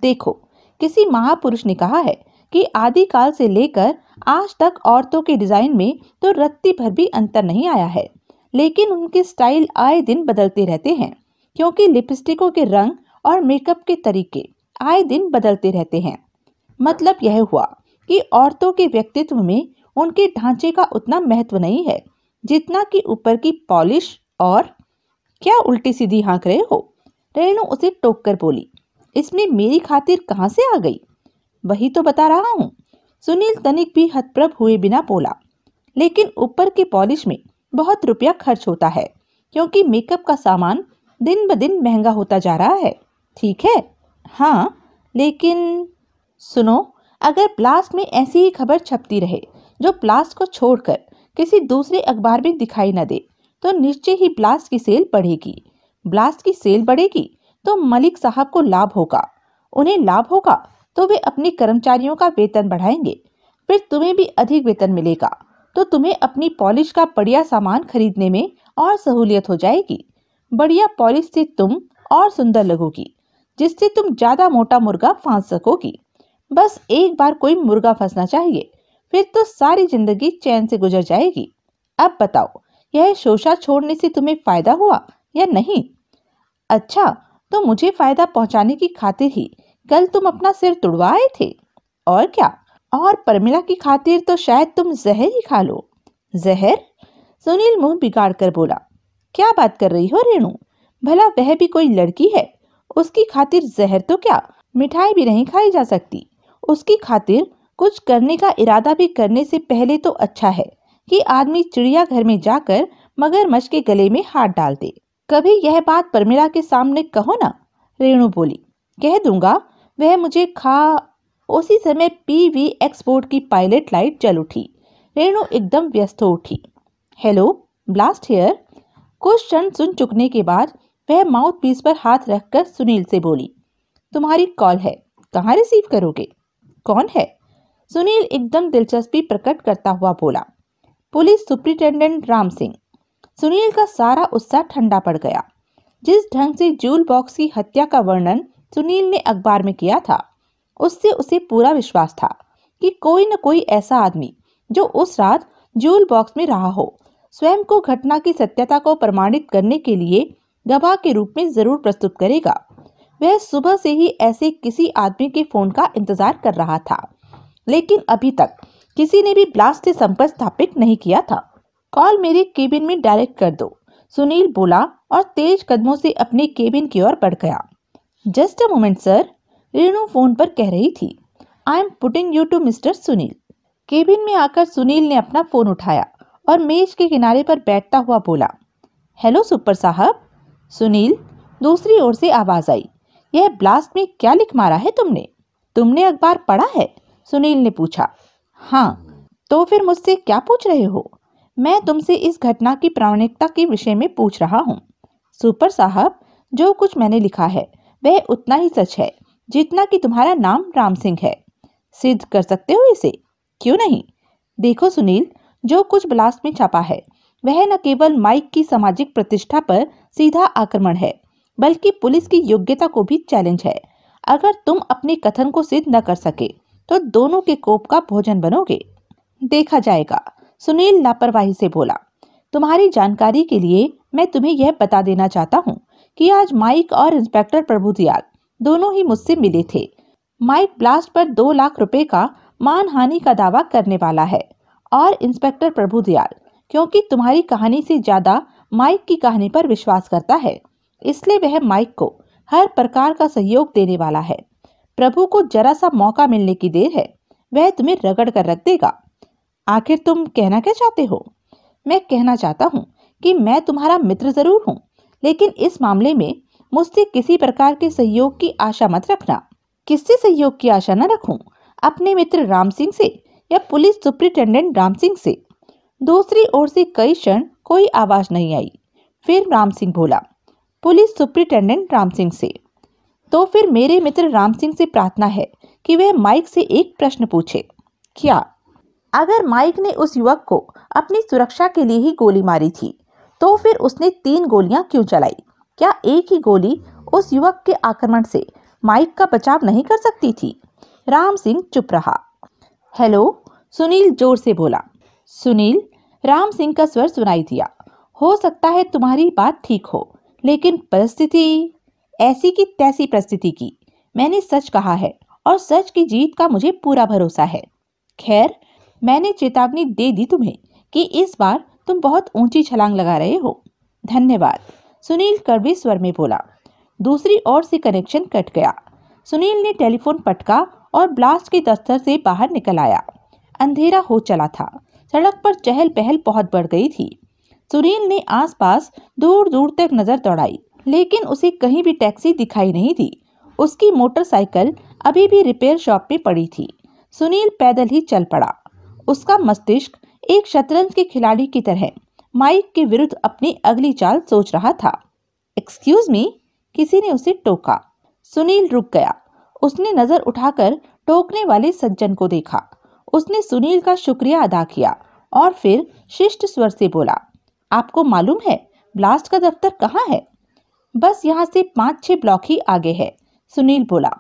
देखो किसी महापुरुष ने कहा है कि आदिकाल से लेकर आज तक औरतों के डिज़ाइन में तो रत्ती भर भी अंतर नहीं आया है लेकिन उनके स्टाइल आए दिन बदलते रहते हैं क्योंकि लिपस्टिकों के रंग और मेकअप के तरीके आए दिन बदलते रहते हैं मतलब यह हुआ कि औरतों के व्यक्तित्व में उनके ढांचे का उतना महत्व नहीं है जितना कि ऊपर की पॉलिश और क्या उल्टी सीधी हाँक रहे हो रेणु उसे टोक कर बोली इसमें मेरी खातिर कहाँ से आ गई वही तो बता रहा हूँ सुनील तनिक भी हतप्रभ हुए बिना बोला लेकिन ऊपर की पॉलिश में बहुत रुपया खर्च होता है क्योंकि मेकअप का सामान दिन ब दिन महंगा होता जा रहा है ठीक है हाँ लेकिन सुनो अगर प्लास्ट में ऐसी ही खबर छपती रहे जो प्लास्ट को छोड़कर किसी दूसरे अखबार में दिखाई न दे तो निश्चय ही ब्लास्ट की सेल बढ़ेगी ब्लास्ट की सेल बढ़ेगी तो मलिक साहब को लाभ होगा उन्हें लाभ होगा तो वे अपने कर्मचारियों का वेतन बढ़ाएंगे फिर तुम्हें भी अधिक वेतन मिलेगा तो तुम्हें अपनी पॉलिश का बढ़िया सामान खरीदने में और सहूलियत हो जाएगी बढ़िया पॉलिश से तुम और सुंदर लगोगी जिससे तुम ज़्यादा मोटा मुर्गा फांस सकोगी बस एक बार कोई मुर्गा फंसना चाहिए फिर तो सारी जिंदगी चैन से गुजर जाएगी अब बताओ यह शोषा छोड़ने से तुम्हें फ़ायदा हुआ या नहीं अच्छा तो मुझे फ़ायदा पहुंचाने की खातिर ही कल तुम अपना सिर तुड़वाए थे और क्या और परमिला की खातिर तो शायद तुम जहर ही खा लो जहर सुनील मुंह बिगाड़ कर बोला क्या बात कर रही हो रेणु भला वह भी कोई लड़की है उसकी खातिर जहर तो क्या मिठाई भी नहीं खाई जा सकती उसकी खातिर कुछ करने का इरादा भी करने से पहले तो अच्छा है कि आदमी चिड़िया घर में जाकर मगरमच्छ के गले में हाथ डाल दे कभी यह बात परमिला के सामने कहो ना रेणु बोली कह दूंगा वह मुझे खा उसी समय पी वी एक्सपोर्ट की पायलट लाइट जल उठी रेणु एकदम व्यस्त हो उठी हेलो ब्लास्ट हेयर कुछ क्षण सुन चुकने के बाद वह माउथ पीस पर हाथ रखकर सुनील से बोली तुम्हारी कॉल है कहाँ रिसीव करोगे कौन है सुनील एकदम दिलचस्पी प्रकट करता हुआ बोला पुलिस सुप्रिंटेंडेंट राम सिंह सुनील का सारा उत्साह ठंडा पड़ गया जिस ढंग से जूल बॉक्स की हत्या का वर्णन सुनील ने अखबार में किया था उससे उसे पूरा विश्वास था कि कोई न कोई ऐसा आदमी जो उस रात जूल बॉक्स में रहा हो स्वयं को घटना की सत्यता को प्रमाणित करने के लिए गवाह के रूप में जरूर प्रस्तुत करेगा वह सुबह से ही ऐसे किसी आदमी के फोन का इंतजार कर रहा था लेकिन अभी तक किसी ने भी ब्लास्ट से संपर्क स्थापित नहीं किया था कॉल मेरे केबिन में डायरेक्ट कर दो सुनील बोला और तेज कदमों से अपने केबिन की ओर बढ़ गया just a moment sir Renu phone पर कह रही थी I am putting you to mister Sunil cabin में आकर सुनील ने अपना फ़ोन उठाया और मेज के किनारे पर बैठता हुआ बोला हेलो सुपर साहब सुनील दूसरी ओर से आवाज़ आई यह ब्लास्ट में क्या लिख मारा है तुमने तुमने अखबार पढ़ा है सुनील ने पूछा हाँ तो फिर मुझसे क्या पूछ रहे हो मैं तुमसे इस घटना की प्रामाणिकता के विषय में पूछ रहा हूँ सुपर साहब जो कुछ मैंने लिखा है वह उतना ही सच है जितना कि तुम्हारा नाम राम सिंह है सिद्ध कर सकते हो इसे क्यों नहीं देखो सुनील जो कुछ ब्लास्ट में छापा है वह न केवल माइक की सामाजिक प्रतिष्ठा पर सीधा आक्रमण है बल्कि पुलिस की योग्यता को भी चैलेंज है अगर तुम अपने कथन को सिद्ध न कर सके तो दोनों के कोप का भोजन बनोगे देखा जाएगा सुनील लापरवाही से बोला तुम्हारी जानकारी के लिए मैं तुम्हें यह बता देना चाहता हूँ कि आज माइक और इंस्पेक्टर प्रभुदयाल दोनों ही मुझसे मिले थे माइक ब्लास्ट पर दो लाख रुपए का मान हानि का दावा करने वाला है और इंस्पेक्टर प्रभुदयाल क्योंकि तुम्हारी कहानी से ज़्यादा माइक की कहानी पर विश्वास करता है इसलिए वह माइक को हर प्रकार का सहयोग देने वाला है प्रभु को जरा सा मौका मिलने की देर है वह तुम्हें रगड़ कर रख देगा आखिर तुम कहना क्या चाहते हो मैं कहना चाहता हूँ कि मैं तुम्हारा मित्र ज़रूर हूँ लेकिन इस मामले में मुझसे किसी प्रकार के सहयोग की आशा मत रखना किससे सहयोग की आशा न रखूं अपने मित्र राम सिंह से या पुलिस सुप्रिंटेंडेंट राम सिंह से दूसरी ओर से कई क्षण कोई आवाज़ नहीं आई फिर राम सिंह बोला पुलिस सुप्रिंटेंडेंट राम सिंह से तो फिर मेरे मित्र राम सिंह से प्रार्थना है कि वह माइक से एक प्रश्न पूछे क्या अगर माइक ने उस युवक को अपनी सुरक्षा के लिए ही गोली मारी थी तो फिर उसने तीन गोलियां क्यों चलाई क्या एक ही गोली उस युवक के आक्रमण से माइक का बचाव नहीं कर सकती थी राम सिंह चुप रहा हेलो सुनील जोर से बोला सुनील राम सिंह का स्वर सुनाई दिया हो सकता है तुम्हारी बात ठीक हो लेकिन परिस्थिति ऐसी की तैसी परिस्थिति की मैंने सच कहा है और सच की जीत का मुझे पूरा भरोसा है खैर मैंने चेतावनी दे दी तुम्हें कि इस बार तुम बहुत ऊंची छलांग लगा रहे हो धन्यवाद सुनील कड़वे स्वर में बोला दूसरी ओर से कनेक्शन कट गया सुनील ने टेलीफोन पटका और ब्लास्ट के दस्तर से बाहर निकल आया अंधेरा हो चला था सड़क पर चहल पहल बहुत बढ़ गई थी सुनील ने आसपास दूर दूर तक नज़र दौड़ाई लेकिन उसे कहीं भी टैक्सी दिखाई नहीं थी उसकी मोटरसाइकिल अभी भी रिपेयर शॉप में पड़ी थी सुनील पैदल ही चल पड़ा उसका मस्तिष्क एक शतरंज के खिलाड़ी की तरह माइक के विरुद्ध अपनी अगली चाल सोच रहा था एक्सक्यूज मी किसी ने उसे टोका सुनील रुक गया उसने नजर उठाकर टोकने वाले सज्जन को देखा उसने सुनील का शुक्रिया अदा किया और फिर शिष्ट स्वर से बोला आपको मालूम है ब्लास्ट का दफ्तर कहाँ है बस यहाँ से पाँच छह ब्लॉक ही आगे है सुनील बोला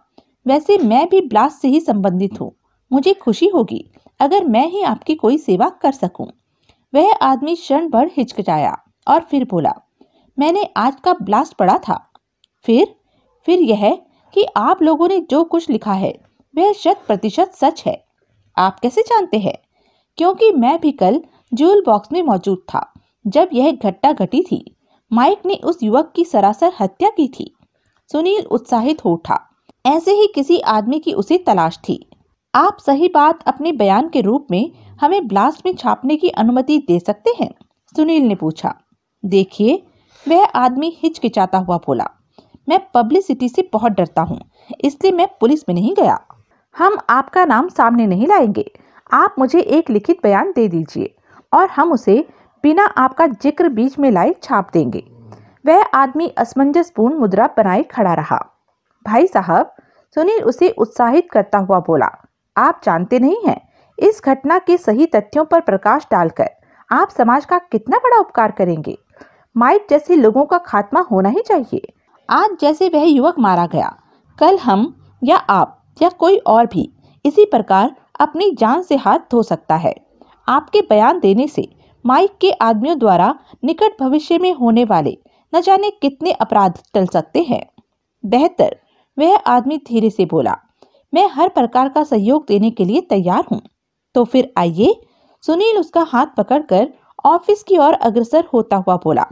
वैसे मैं भी ब्लास्ट से ही संबंधित हूँ मुझे खुशी होगी अगर मैं ही आपकी कोई सेवा कर सकूं। वह आदमी क्षण भर हिचकिचाया और फिर बोला मैंने आज का ब्लास्ट पढ़ा था फिर फिर यह कि आप लोगों ने जो कुछ लिखा है वह शत प्रतिशत सच है आप कैसे जानते हैं क्योंकि मैं भी कल जूल बॉक्स में मौजूद था जब यह घटना घटी थी माइक ने उस युवक की सरासर हत्या की थी सुनील उत्साहित हो उठा ऐसे ही किसी आदमी की उसे तलाश थी आप सही बात अपने बयान के रूप में हमें ब्लास्ट में छापने की अनुमति दे सकते हैं सुनील ने पूछा देखिए वह आदमी हिचकिचाता हुआ बोला मैं पब्लिसिटी से बहुत डरता हूँ इसलिए मैं पुलिस में नहीं गया हम आपका नाम सामने नहीं लाएंगे आप मुझे एक लिखित बयान दे दीजिए और हम उसे बिना आपका जिक्र बीच में लाए छाप देंगे वह आदमी असमंजसपूर्ण मुद्रा बनाए खड़ा रहा भाई साहब सुनील उसे उत्साहित करता हुआ बोला आप जानते नहीं हैं इस घटना के सही तथ्यों पर प्रकाश डालकर आप समाज का कितना बड़ा उपकार करेंगे माइक जैसे लोगों का खात्मा होना ही चाहिए आज जैसे वह युवक मारा गया कल हम या आप या कोई और भी इसी प्रकार अपनी जान से हाथ धो सकता है आपके बयान देने से माइक के आदमियों द्वारा निकट भविष्य में होने वाले न जाने कितने अपराध टल सकते हैं बेहतर वह आदमी धीरे से बोला मैं हर प्रकार का सहयोग देने के लिए तैयार हूँ तो फिर आइए सुनील उसका हाथ पकड़कर ऑफिस की ओर अग्रसर होता हुआ बोला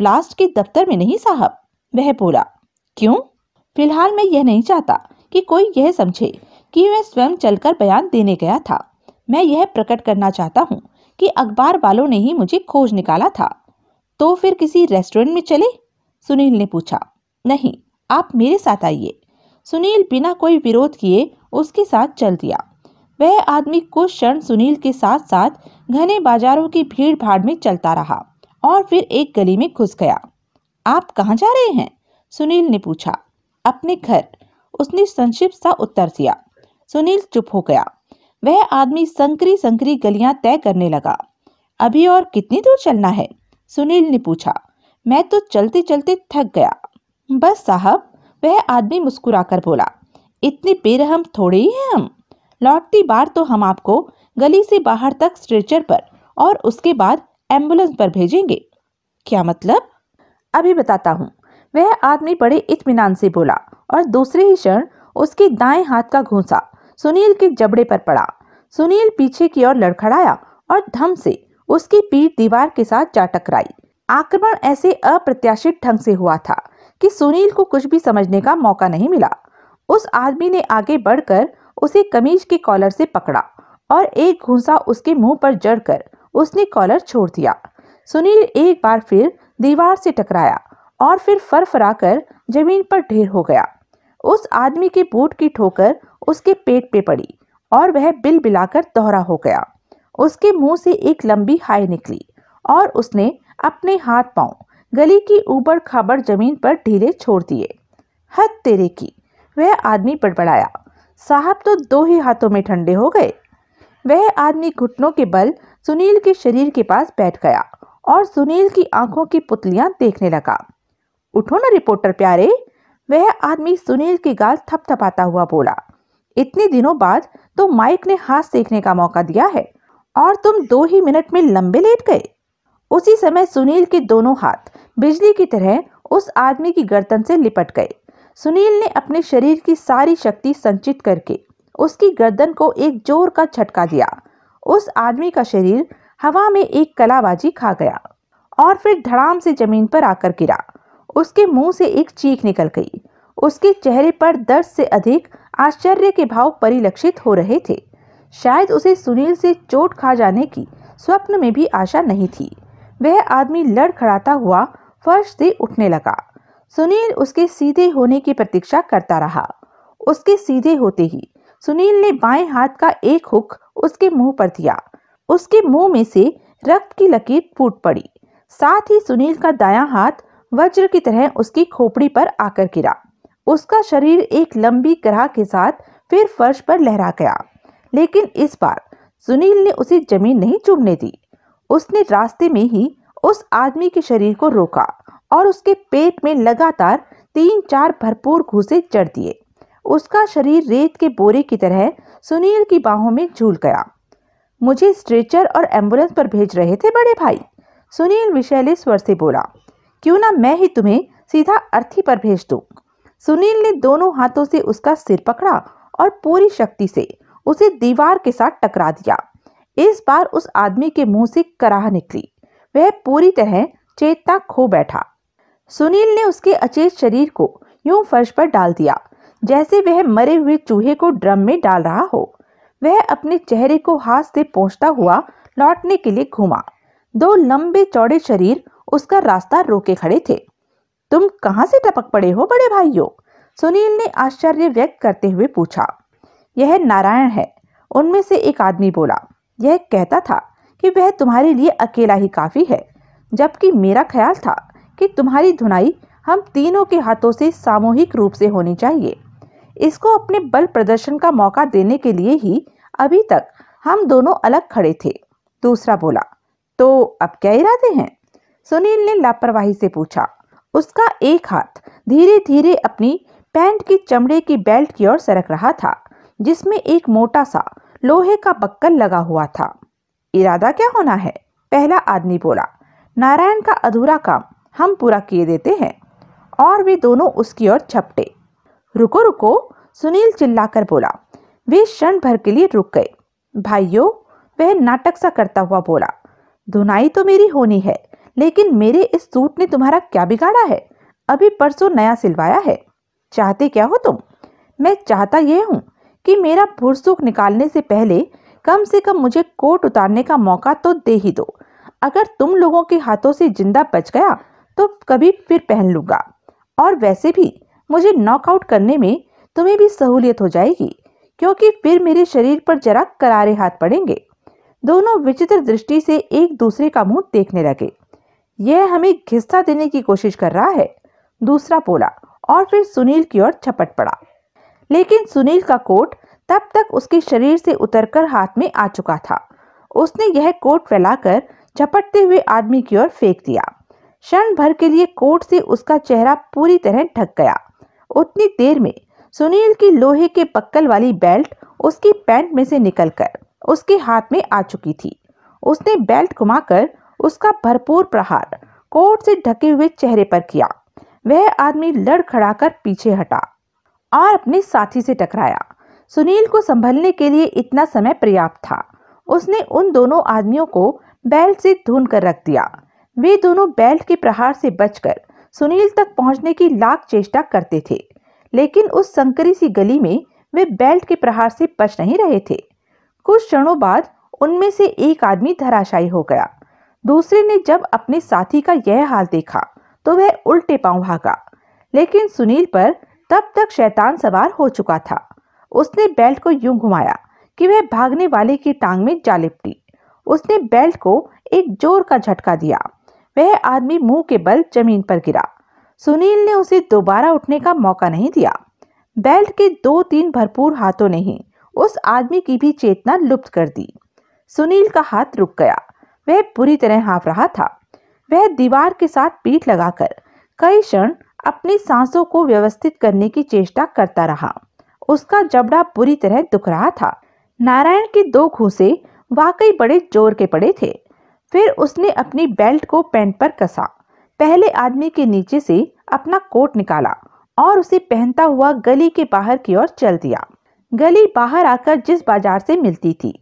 ब्लास्ट के दफ्तर में नहीं साहब वह बोला क्यों फिलहाल मैं यह नहीं चाहता कि कोई यह समझे कि वह स्वयं चलकर बयान देने गया था मैं यह प्रकट करना चाहता हूँ कि अखबार वालों ने ही मुझे खोज निकाला था तो फिर किसी रेस्टोरेंट में चले सुनील ने पूछा नहीं आप मेरे साथ आइए सुनील बिना कोई विरोध किए उसके साथ चल दिया वह आदमी कुछ क्षण सुनील के साथ साथ घने बाजारों की भीड़ भाड़ में चलता रहा और फिर एक गली में घुस गया आप कहाँ जा रहे हैं सुनील ने पूछा अपने घर उसने संक्षिप्त सा उत्तर दिया सुनील चुप हो गया वह आदमी संकरी संकरी गलियां तय करने लगा अभी और कितनी दूर चलना है सुनील ने पूछा मैं तो चलते चलते थक गया बस साहब वह आदमी मुस्कुराकर बोला इतने बेरहम थोड़े ही हैं हम लौटती बार तो हम आपको गली से बाहर तक स्ट्रेचर पर और उसके बाद एम्बुलेंस पर भेजेंगे क्या मतलब अभी बताता हूँ वह आदमी बड़े इतमान से बोला और दूसरे ही क्षण उसके दाएं हाथ का घूसा सुनील के जबड़े पर पड़ा सुनील पीछे की ओर लड़खड़ाया और धम से उसकी पीठ दीवार के साथ जा टकराई आक्रमण ऐसे अप्रत्याशित ढंग से हुआ था कि सुनील को कुछ भी समझने का मौका नहीं मिला उस आदमी ने आगे बढ़कर उसे कमीज के कॉलर से पकड़ा और एक घूसा उसके मुंह पर जड़कर उसने कॉलर छोड़ दिया सुनील एक बार फिर दीवार से टकराया और फिर फरफराकर जमीन पर ढेर हो गया उस आदमी के बूट की ठोकर उसके पेट पे पड़ी और वह बिल बिलाकर दोहरा हो गया उसके मुंह से एक लंबी हाय निकली और उसने अपने हाथ पांव गली की ऊपर खाबड़ जमीन पर ढीले छोड़ दिए हद तेरे की वह आदमी बड़बड़ाया साहब तो दो ही हाथों में ठंडे हो गए वह आदमी घुटनों के बल सुनील के शरीर के पास बैठ गया और सुनील की आंखों की पुतलियां देखने लगा उठो ना रिपोर्टर प्यारे वह आदमी सुनील की गाल थपथपाता हुआ बोला इतने दिनों बाद तो माइक ने हाथ देखने का मौका दिया है और तुम दो ही मिनट में लंबे लेट गए उसी समय सुनील के दोनों हाथ बिजली की तरह उस आदमी की गर्दन से लिपट गए सुनील ने अपने शरीर की सारी शक्ति संचित करके उसकी गर्दन को एक जोर का झटका दिया उस आदमी का शरीर हवा में एक कलाबाजी खा गया और फिर धड़ाम से जमीन पर आकर गिरा उसके मुंह से एक चीख निकल गई उसके चेहरे पर दर्द से अधिक आश्चर्य के भाव परिलक्षित हो रहे थे शायद उसे सुनील से चोट खा जाने की स्वप्न में भी आशा नहीं थी वह आदमी लड़ खड़ाता हुआ फर्श से उठने लगा सुनील उसके सीधे होने की प्रतीक्षा करता रहा उसके सीधे होते ही सुनील ने बाएं हाथ का एक हुक उसके मुंह पर दिया उसके मुंह में से रक्त की लकीर फूट पड़ी साथ ही सुनील का दायां हाथ वज्र की तरह उसकी खोपड़ी पर आकर गिरा उसका शरीर एक लंबी ग्राह के साथ फिर फर्श पर लहरा गया लेकिन इस बार सुनील ने उसे जमीन नहीं चुभने दी उसने रास्ते में ही उस आदमी के शरीर को रोका और उसके पेट में लगातार तीन चार भरपूर घूसे चढ़ दिए उसका शरीर रेत के बोरे की तरह सुनील की बाहों में झूल गया मुझे स्ट्रेचर और एम्बुलेंस पर भेज रहे थे बड़े भाई सुनील विशैले स्वर से बोला क्यों ना मैं ही तुम्हें सीधा अर्थी पर भेज दू सुनील ने दोनों हाथों से उसका सिर पकड़ा और पूरी शक्ति से उसे दीवार के साथ टकरा दिया इस बार उस आदमी के मुंह से कराह निकली वह पूरी तरह चेतना खो बैठा सुनील ने उसके अचेत शरीर को यूं फर्श पर डाल दिया जैसे वह मरे हुए चूहे को ड्रम में डाल रहा हो वह अपने चेहरे को हाथ से पहुंचता हुआ लौटने के लिए घूमा दो लंबे चौड़े शरीर उसका रास्ता रोके खड़े थे तुम कहाँ से टपक पड़े हो बड़े भाइयों सुनील ने आश्चर्य व्यक्त करते हुए पूछा यह नारायण है उनमें से एक आदमी बोला यह कहता था कि वह तुम्हारे लिए अकेला ही काफ़ी है जबकि मेरा ख्याल था कि तुम्हारी धुनाई हम तीनों के हाथों से सामूहिक रूप से होनी चाहिए इसको अपने बल प्रदर्शन का मौका देने के लिए ही अभी तक हम दोनों अलग खड़े थे दूसरा बोला तो अब क्या इरादे हैं सुनील ने लापरवाही से पूछा उसका एक हाथ धीरे धीरे अपनी पैंट की चमड़े की बेल्ट की ओर सरक रहा था जिसमें एक मोटा सा लोहे का बक्कल लगा हुआ था इरादा क्या होना है पहला आदमी बोला नारायण का अधूरा काम हम पूरा किए देते हैं और वे दोनों उसकी ओर झपटे रुको रुको सुनील चिल्लाकर बोला वे क्षण भर के लिए रुक गए भाइयों वह नाटक सा करता हुआ बोला धुनाई तो मेरी होनी है लेकिन मेरे इस सूट ने तुम्हारा क्या बिगाड़ा है अभी परसों नया सिलवाया है चाहते क्या हो तुम मैं चाहता यह हूँ कि मेरा भुरसुख निकालने से पहले कम से कम मुझे कोट उतारने का मौका तो दे ही दो अगर तुम लोगों के हाथों से जिंदा बच गया तो कभी फिर पहन लूंगा और वैसे भी मुझे नॉकआउट करने में तुम्हें भी सहूलियत हो जाएगी क्योंकि फिर मेरे शरीर पर जरा करारे हाथ पड़ेंगे दोनों विचित्र दृष्टि से एक दूसरे का मुंह देखने लगे यह हमें घिस्सा देने की कोशिश कर रहा है दूसरा बोला और फिर सुनील की ओर छपट पड़ा लेकिन सुनील का कोट तब तक उसके शरीर से उतरकर हाथ में आ चुका था उसने यह कोट फैलाकर झपटते हुए आदमी की ओर फेंक दिया क्षण भर के लिए कोट से उसका चेहरा पूरी तरह ढक गया उतनी देर में सुनील की लोहे के पक्कल वाली बेल्ट उसकी पैंट में से निकलकर उसके हाथ में आ चुकी थी उसने बेल्ट घुमाकर उसका भरपूर प्रहार कोट से ढके हुए चेहरे पर किया वह आदमी लड़खड़ाकर कर पीछे हटा और अपने साथी से टकराया सुनील को संभलने के लिए इतना समय पर्याप्त था उसने उन दोनों आदमियों को बेल्ट से धून कर रख दिया वे दोनों बेल्ट के प्रहार से बचकर सुनील तक पहुंचने की लाख चेष्टा करते थे लेकिन उस संकरी सी गली में वे बेल्ट के प्रहार से बच नहीं रहे थे कुछ क्षणों बाद उनमें से एक आदमी धराशायी हो गया दूसरे ने जब अपने साथी का यह हाल देखा तो वह उल्टे पांव भागा लेकिन सुनील पर तब तक शैतान सवार हो चुका था उसने बेल्ट को यूं घुमाया कि वह भागने वाले की टांग में जा लिपटी उसने बेल्ट को एक जोर का झटका दिया वह आदमी मुंह के बल जमीन पर गिरा सुनील ने उसे दोबारा उठने का मौका नहीं दिया बेल्ट के दो तीन भरपूर हाथों ने ही उस आदमी की भी चेतना लुप्त कर दी सुनील का हाथ रुक गया वह बुरी तरह हाफ रहा था वह दीवार के साथ पीठ लगाकर कई क्षण अपनी सांसों को व्यवस्थित करने की चेष्टा करता रहा उसका जबड़ा बुरी तरह दुख रहा था नारायण के दो घूसे वाकई बड़े जोर के पड़े थे फिर उसने अपनी बेल्ट को पैंट पर कसा पहले आदमी के नीचे से अपना कोट निकाला और उसे पहनता हुआ गली के बाहर की ओर चल दिया गली बाहर आकर जिस बाजार से मिलती थी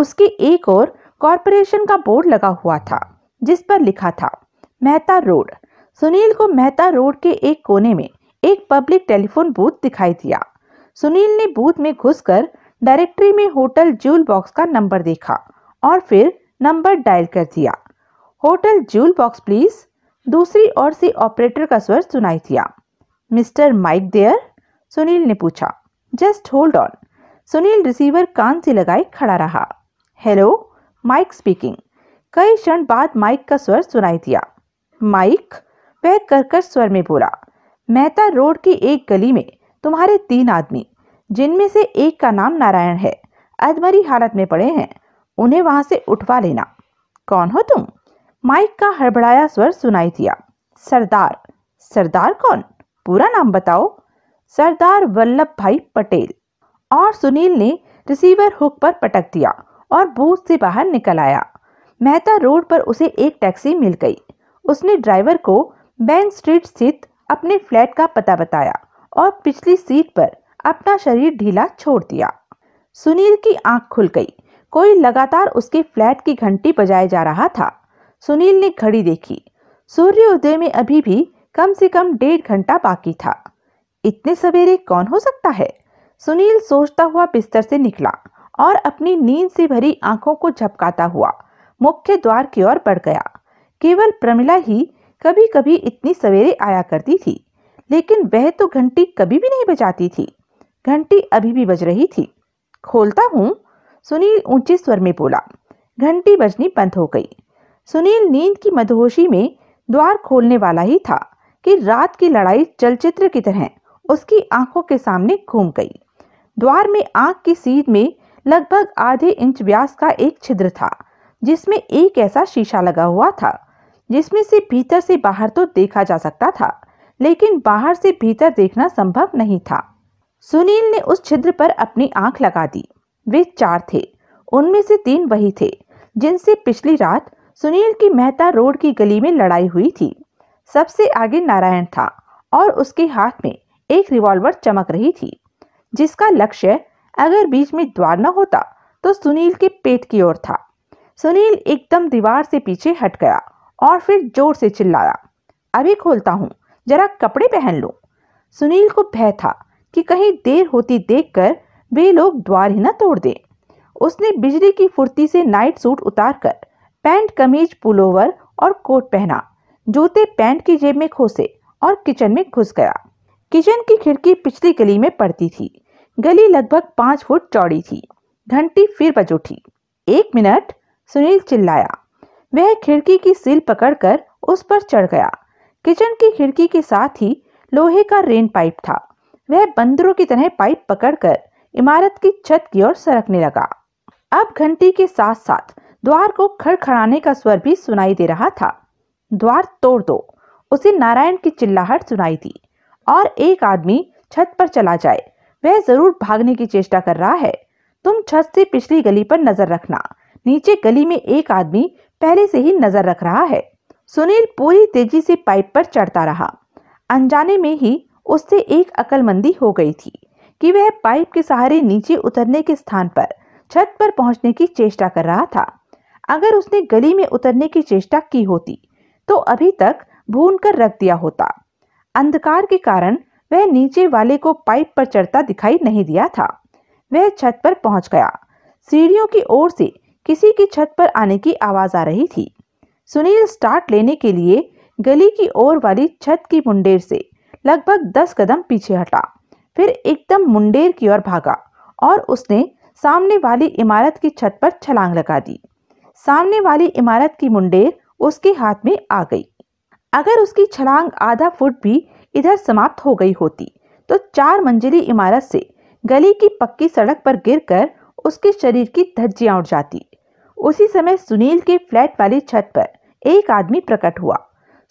उसके एक और कॉरपोरेशन का बोर्ड लगा हुआ था जिस पर लिखा था मेहता रोड सुनील को मेहता रोड के एक कोने में एक पब्लिक टेलीफोन बूथ दिखाई दिया सुनील ने बूथ में घुसकर डायरेक्टरी में होटल जूल बॉक्स का नंबर देखा और फिर नंबर डायल कर दिया होटल जूल बॉक्स प्लीज दूसरी ओर से ऑपरेटर का स्वर सुनाई दिया मिस्टर माइक देयर सुनील ने पूछा just hold on Sunil receiver कान से लगाए खड़ा रहा हेलो माइक स्पीकिंग कई क्षण बाद माइक का स्वर सुनाई दिया माइक वह कर स्वर में बोला मेहता रोड की एक गली में तुम्हारे तीन आदमी जिनमें से एक का नाम नारायण है अधमरी हालत में पड़े हैं उन्हें वहां से उठवा लेना कौन हो तुम माइक का हड़बड़ाया स्वर सुनाई दिया सरदार सरदार कौन पूरा नाम बताओ सरदार वल्लभ भाई पटेल और सुनील ने रिसीवर हुक पर पटक दिया और बूथ से बाहर निकल आया मेहता रोड पर उसे एक टैक्सी मिल गई उसने ड्राइवर को बैंक स्ट्रीट स्थित अपने फ्लैट का पता बताया और पिछली सीट पर अपना शरीर ढीला छोड़ दिया सुनील की आंख खुल गई कोई लगातार उसके फ्लैट की घंटी बजाए जा रहा था सुनील ने घड़ी देखी सूर्य उदय में अभी भी कम से कम डेढ़ घंटा बाकी था इतने सवेरे कौन हो सकता है सुनील सोचता हुआ बिस्तर से निकला और अपनी नींद से भरी आंखों को झपकाता हुआ मुख्य द्वार की ओर बढ़ गया केवल प्रमिला ही कभी कभी इतनी सवेरे आया करती थी लेकिन वह तो घंटी कभी भी नहीं बजाती थी घंटी अभी भी बज रही थी खोलता हूँ सुनील ऊंचे स्वर में बोला घंटी बजनी बंद हो गई सुनील नींद की मदहोशी में द्वार खोलने वाला ही था कि रात की लड़ाई चलचित्र की तरह उसकी आंखों के सामने घूम गई द्वार में आंख की सीध में लगभग आधे इंच व्यास का एक छिद्र था जिसमें एक ऐसा शीशा लगा हुआ था जिसमें से भीतर से बाहर तो देखा जा सकता था लेकिन बाहर से भीतर देखना संभव नहीं था सुनील ने उस छिद्र पर अपनी आंख लगा दी वे चार थे उनमें से तीन वही थे जिनसे पिछली रात सुनील की मेहता रोड की गली में लड़ाई हुई थी सबसे आगे नारायण था और उसके हाथ में एक रिवॉल्वर चमक रही थी जिसका लक्ष्य अगर बीच में द्वार न होता तो सुनील के पेट की ओर था सुनील एकदम दीवार से पीछे हट गया और फिर जोर से चिल्लाया अभी खोलता हूँ जरा कपड़े पहन लो सुनील को भय था कि कहीं देर होती देखकर वे लोग द्वार ही न तोड़ दें उसने बिजली की फुर्ती से नाइट सूट उतारकर पैंट कमीज पुलोवर और कोट पहना जूते पैंट की जेब में खोसे और किचन में घुस गया किचन की खिड़की पिछली गली में पड़ती थी गली लगभग पांच फुट चौड़ी थी घंटी फिर बज उठी एक मिनट सुनील चिल्लाया वह खिड़की की सील पकड़कर उस पर चढ़ गया किचन की खिड़की के साथ ही लोहे का रेन पाइप था वह बंदरों की तरह पाइप पकड़कर इमारत की छत की ओर सरकने लगा अब घंटी के साथ साथ द्वार को खड़खड़ाने का स्वर भी सुनाई दे रहा था द्वार तोड़ दो उसे नारायण की चिल्लाहट सुनाई थी और एक आदमी छत पर चला जाए वह जरूर भागने की चेष्टा कर रहा है तुम छत से पिछली गली पर नजर रखना नीचे गली में एक आदमी पहले से ही नजर रख रहा है सुनील पूरी तेजी से पाइप पर चढ़ता रहा अनजाने में ही उससे एक अकलमंदी हो गई थी कि वह पाइप के सहारे नीचे उतरने के स्थान पर छत पर पहुंचने की चेष्टा कर रहा था अगर उसने गली में उतरने की चेष्टा की होती तो अभी तक भून कर रख दिया होता अंधकार के कारण वह नीचे वाले को पाइप पर चढ़ता दिखाई नहीं दिया था वह छत पर पहुंच गया सीढ़ियों की ओर से किसी की छत पर आने की आवाज आ रही थी सुनील स्टार्ट लेने के लिए गली की ओर वाली छत की मुंडेर से लगभग दस कदम पीछे हटा फिर एकदम मुंडेर की ओर भागा और उसने सामने वाली इमारत की छत पर छलांग लगा दी सामने वाली इमारत की मुंडेर उसके हाथ में आ गई अगर उसकी छलांग आधा फुट भी इधर समाप्त हो गई होती तो चार मंजिली इमारत से गली की पक्की सड़क पर गिरकर उसके शरीर की धज्जियां उड़ जाती उसी समय सुनील के फ्लैट वाली छत पर एक आदमी प्रकट हुआ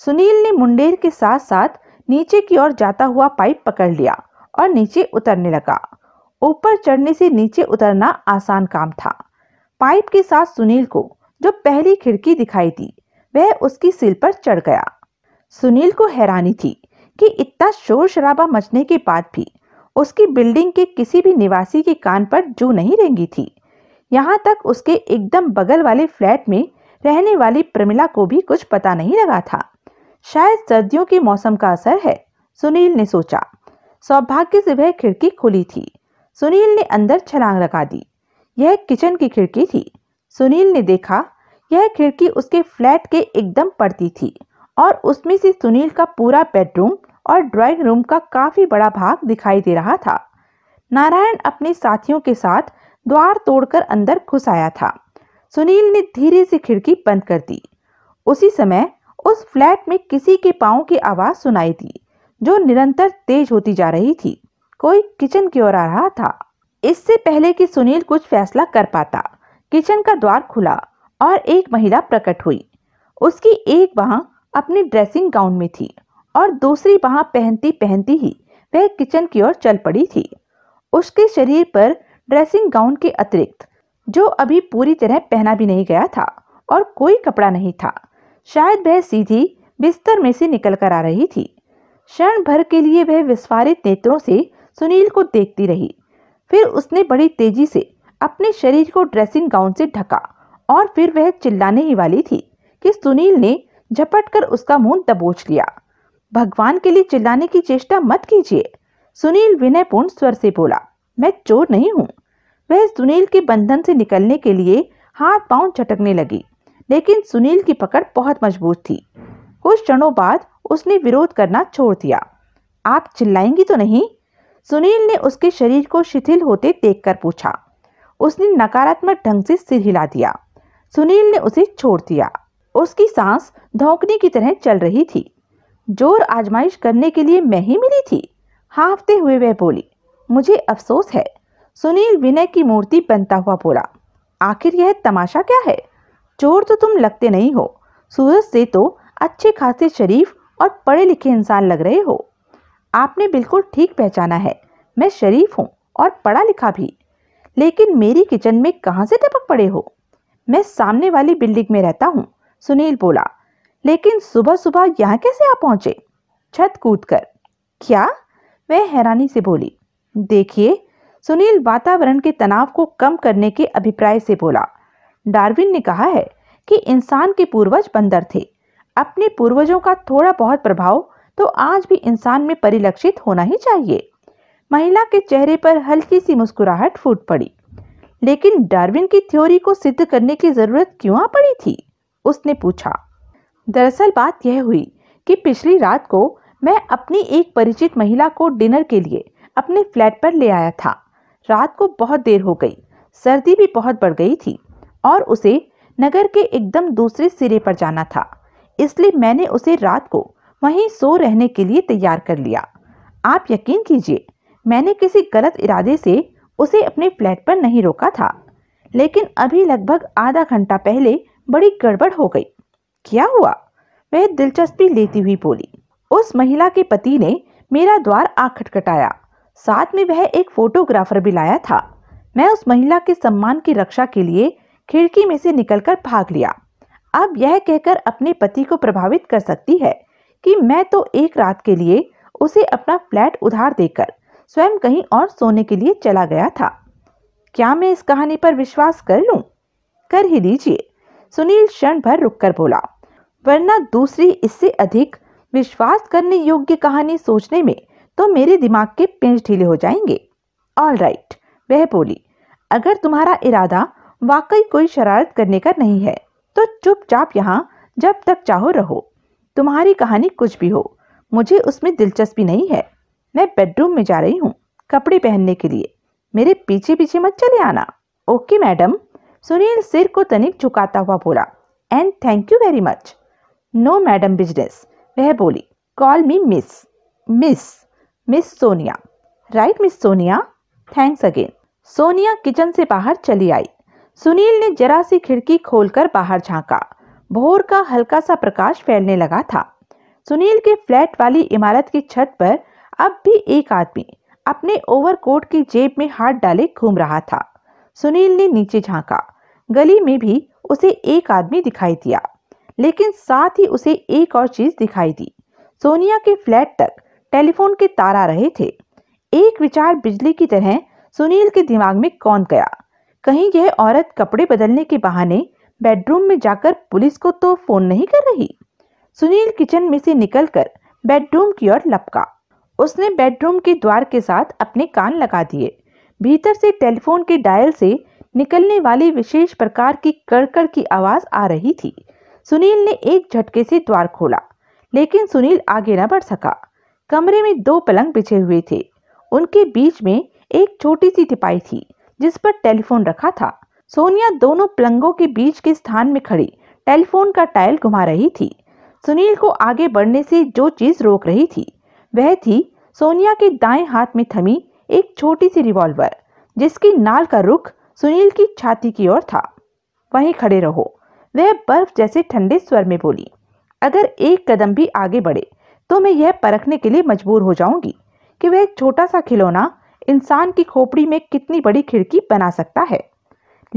सुनील ने मुंडेर के साथ साथ नीचे की ओर जाता हुआ पाइप पकड़ लिया और नीचे उतरने लगा ऊपर चढ़ने से नीचे उतरना आसान काम था पाइप के साथ सुनील को जो पहली खिड़की दिखाई दी वह उसकी सिल पर चढ़ गया सुनील को हैरानी थी कि इतना शोर शराबा मचने के बाद भी उसकी बिल्डिंग के किसी भी निवासी के कान पर जू नहीं रेंगी थी यहाँ तक उसके एकदम बगल वाले फ्लैट में रहने वाली प्रमिला को भी कुछ पता नहीं लगा था शायद सर्दियों के मौसम का असर है सुनील ने सोचा सौभाग्य से वह खिड़की खुली थी सुनील ने अंदर छलांग लगा दी यह किचन की खिड़की थी सुनील ने देखा यह खिड़की उसके फ्लैट के एकदम पड़ती थी और उसमें से सुनील का पूरा बेडरूम और ड्राइंग रूम का काफ़ी बड़ा भाग दिखाई दे रहा था नारायण अपने साथियों के साथ द्वार तोड़कर अंदर घुस आया था सुनील ने धीरे से खिड़की बंद कर दी उसी समय उस फ्लैट में किसी के पाओ की आवाज़ सुनाई दी जो निरंतर तेज होती जा रही थी कोई किचन की ओर आ रहा था इससे पहले कि सुनील कुछ फैसला कर पाता किचन का द्वार खुला और एक महिला प्रकट हुई उसकी एक बाह अपनी ड्रेसिंग गाउन में थी और दूसरी बाह पहनती पहनती ही वह किचन की ओर चल पड़ी थी उसके शरीर पर ड्रेसिंग गाउन के अतिरिक्त जो अभी पूरी तरह पहना भी नहीं गया था और कोई कपड़ा नहीं था शायद वह सीधी बिस्तर में से निकल कर आ रही थी क्षण भर के लिए वह विस्फारित नेत्रों से सुनील को देखती रही फिर उसने बड़ी तेजी से अपने शरीर को ड्रेसिंग गाउन से ढका और फिर वह चिल्लाने ही वाली थी कि सुनील ने झपट कर उसका मुंह दबोच लिया भगवान के लिए चिल्लाने की चेष्टा मत कीजिए सुनील विनयपूर्ण स्वर से बोला मैं चोर नहीं हूँ वह सुनील के बंधन से निकलने के लिए हाथ पांव झटकने लगी लेकिन सुनील की पकड़ बहुत मजबूत थी कुछ क्षणों बाद उसने विरोध करना छोड़ दिया आप चिल्लाएंगी तो नहीं सुनील ने उसके शरीर को शिथिल होते देखकर पूछा उसने नकारात्मक ढंग से सिर हिला दिया सुनील ने उसे छोड़ दिया उसकी सांस धोंकने की तरह चल रही थी जोर आजमाइश करने के लिए मैं ही मिली थी हाफते हुए वह बोली मुझे अफसोस है सुनील विनय की मूर्ति बनता हुआ बोला आखिर यह तमाशा क्या है चोर तो तुम लगते नहीं हो सूरज से तो अच्छे खासे शरीफ और पढ़े लिखे इंसान लग रहे हो आपने बिल्कुल ठीक पहचाना है मैं शरीफ हूँ और पढ़ा लिखा भी लेकिन मेरी किचन में कहाँ से टपक पड़े हो मैं सामने वाली बिल्डिंग में रहता हूँ सुनील बोला लेकिन सुबह सुबह यहाँ कैसे आप पहुँचे छत कूद कर क्या वह हैरानी से बोली देखिए सुनील वातावरण के तनाव को कम करने के अभिप्राय से बोला डार्विन ने कहा है कि इंसान के पूर्वज बंदर थे अपने पूर्वजों का थोड़ा बहुत प्रभाव तो आज भी इंसान में परिलक्षित होना ही चाहिए महिला के चेहरे पर हल्की सी मुस्कुराहट फूट पड़ी लेकिन डार्विन की थ्योरी को सिद्ध करने की ज़रूरत क्यों आ पड़ी थी उसने पूछा दरअसल बात यह हुई कि पिछली रात को मैं अपनी एक परिचित महिला को डिनर के लिए अपने फ्लैट पर ले आया था रात को बहुत देर हो गई सर्दी भी बहुत बढ़ गई थी और उसे नगर के एकदम दूसरे सिरे पर जाना था इसलिए मैंने उसे रात को वहीं सो रहने के लिए तैयार कर लिया आप यकीन कीजिए मैंने किसी गलत इरादे से उसे अपने फ्लैट पर नहीं रोका था लेकिन अभी लगभग आधा घंटा पहले बड़ी गड़बड़ हो गई क्या हुआ वह दिलचस्पी लेती हुई बोली उस महिला के पति ने मेरा द्वार आ खटखटाया साथ में वह एक फोटोग्राफर भी लाया था मैं उस महिला के सम्मान की रक्षा के लिए खिड़की में से निकलकर भाग लिया अब यह कहकर अपने पति को प्रभावित कर सकती है कि मैं तो एक रात के लिए उसे अपना फ्लैट उधार देकर स्वयं कहीं और सोने के लिए चला गया था क्या मैं इस कहानी पर विश्वास कर लूं? कर ही लीजिए सुनील क्षण भर रुककर बोला वरना दूसरी इससे अधिक विश्वास करने योग्य कहानी सोचने में तो मेरे दिमाग के पेंच ढीले हो जाएंगे ऑल राइट right, वह बोली अगर तुम्हारा इरादा वाकई कोई शरारत करने का नहीं है तो चुपचाप यहाँ जब तक चाहो रहो तुम्हारी कहानी कुछ भी हो मुझे उसमें दिलचस्पी नहीं है मैं बेडरूम में जा रही हूँ कपड़े पहनने के लिए मेरे पीछे पीछे मत चले आना ओके मैडम सुनील सिर को तनिक झुकाता हुआ बोला and thank you very much no madam business वह बोली call me miss miss miss Sonia right miss Sonia thanks again Sonia kitchen से बाहर चली आई सुनील ने जरा सी खिड़की खोलकर बाहर झांका भोर का हल्का सा प्रकाश फैलने लगा था सुनील के फ्लैट वाली इमारत की छत पर अब भी एक आदमी अपने ओवरकोट की जेब में हाथ डाले घूम रहा था सुनील ने नीचे झांका गली में भी उसे एक आदमी दिखाई दिया लेकिन साथ ही उसे एक और चीज दिखाई दी सोनिया के फ्लैट तक टेलीफोन के तार आ रहे थे एक विचार बिजली की तरह सुनील के दिमाग में कौन गया कहीं यह औरत कपड़े बदलने के बहाने बेडरूम में जाकर पुलिस को तो फोन नहीं कर रही सुनील किचन में से निकलकर बेडरूम की ओर लपका उसने बेडरूम के द्वार के साथ अपने कान लगा दिए भीतर से टेलीफोन के डायल से निकलने वाली विशेष प्रकार की कड़कड़ की आवाज आ रही थी सुनील ने एक झटके से द्वार खोला लेकिन सुनील आगे न बढ़ सका कमरे में दो पलंग बिछे हुए थे उनके बीच में एक छोटी सी तिपाई थी जिस पर टेलीफोन रखा था सोनिया दोनों पलंगों के बीच के स्थान में खड़ी टेलीफोन का टायल घुमा रही थी सुनील को आगे बढ़ने से जो चीज रोक रही थी वह थी सोनिया के दाएं हाथ में थमी एक छोटी सी रिवॉल्वर जिसकी नाल का रुख सुनील की छाती की ओर था वहीं खड़े रहो वह बर्फ जैसे ठंडे स्वर में बोली अगर एक कदम भी आगे बढ़े तो मैं यह परखने के लिए मजबूर हो जाऊंगी कि वह छोटा सा खिलौना इंसान की खोपड़ी में कितनी बड़ी खिड़की बना सकता है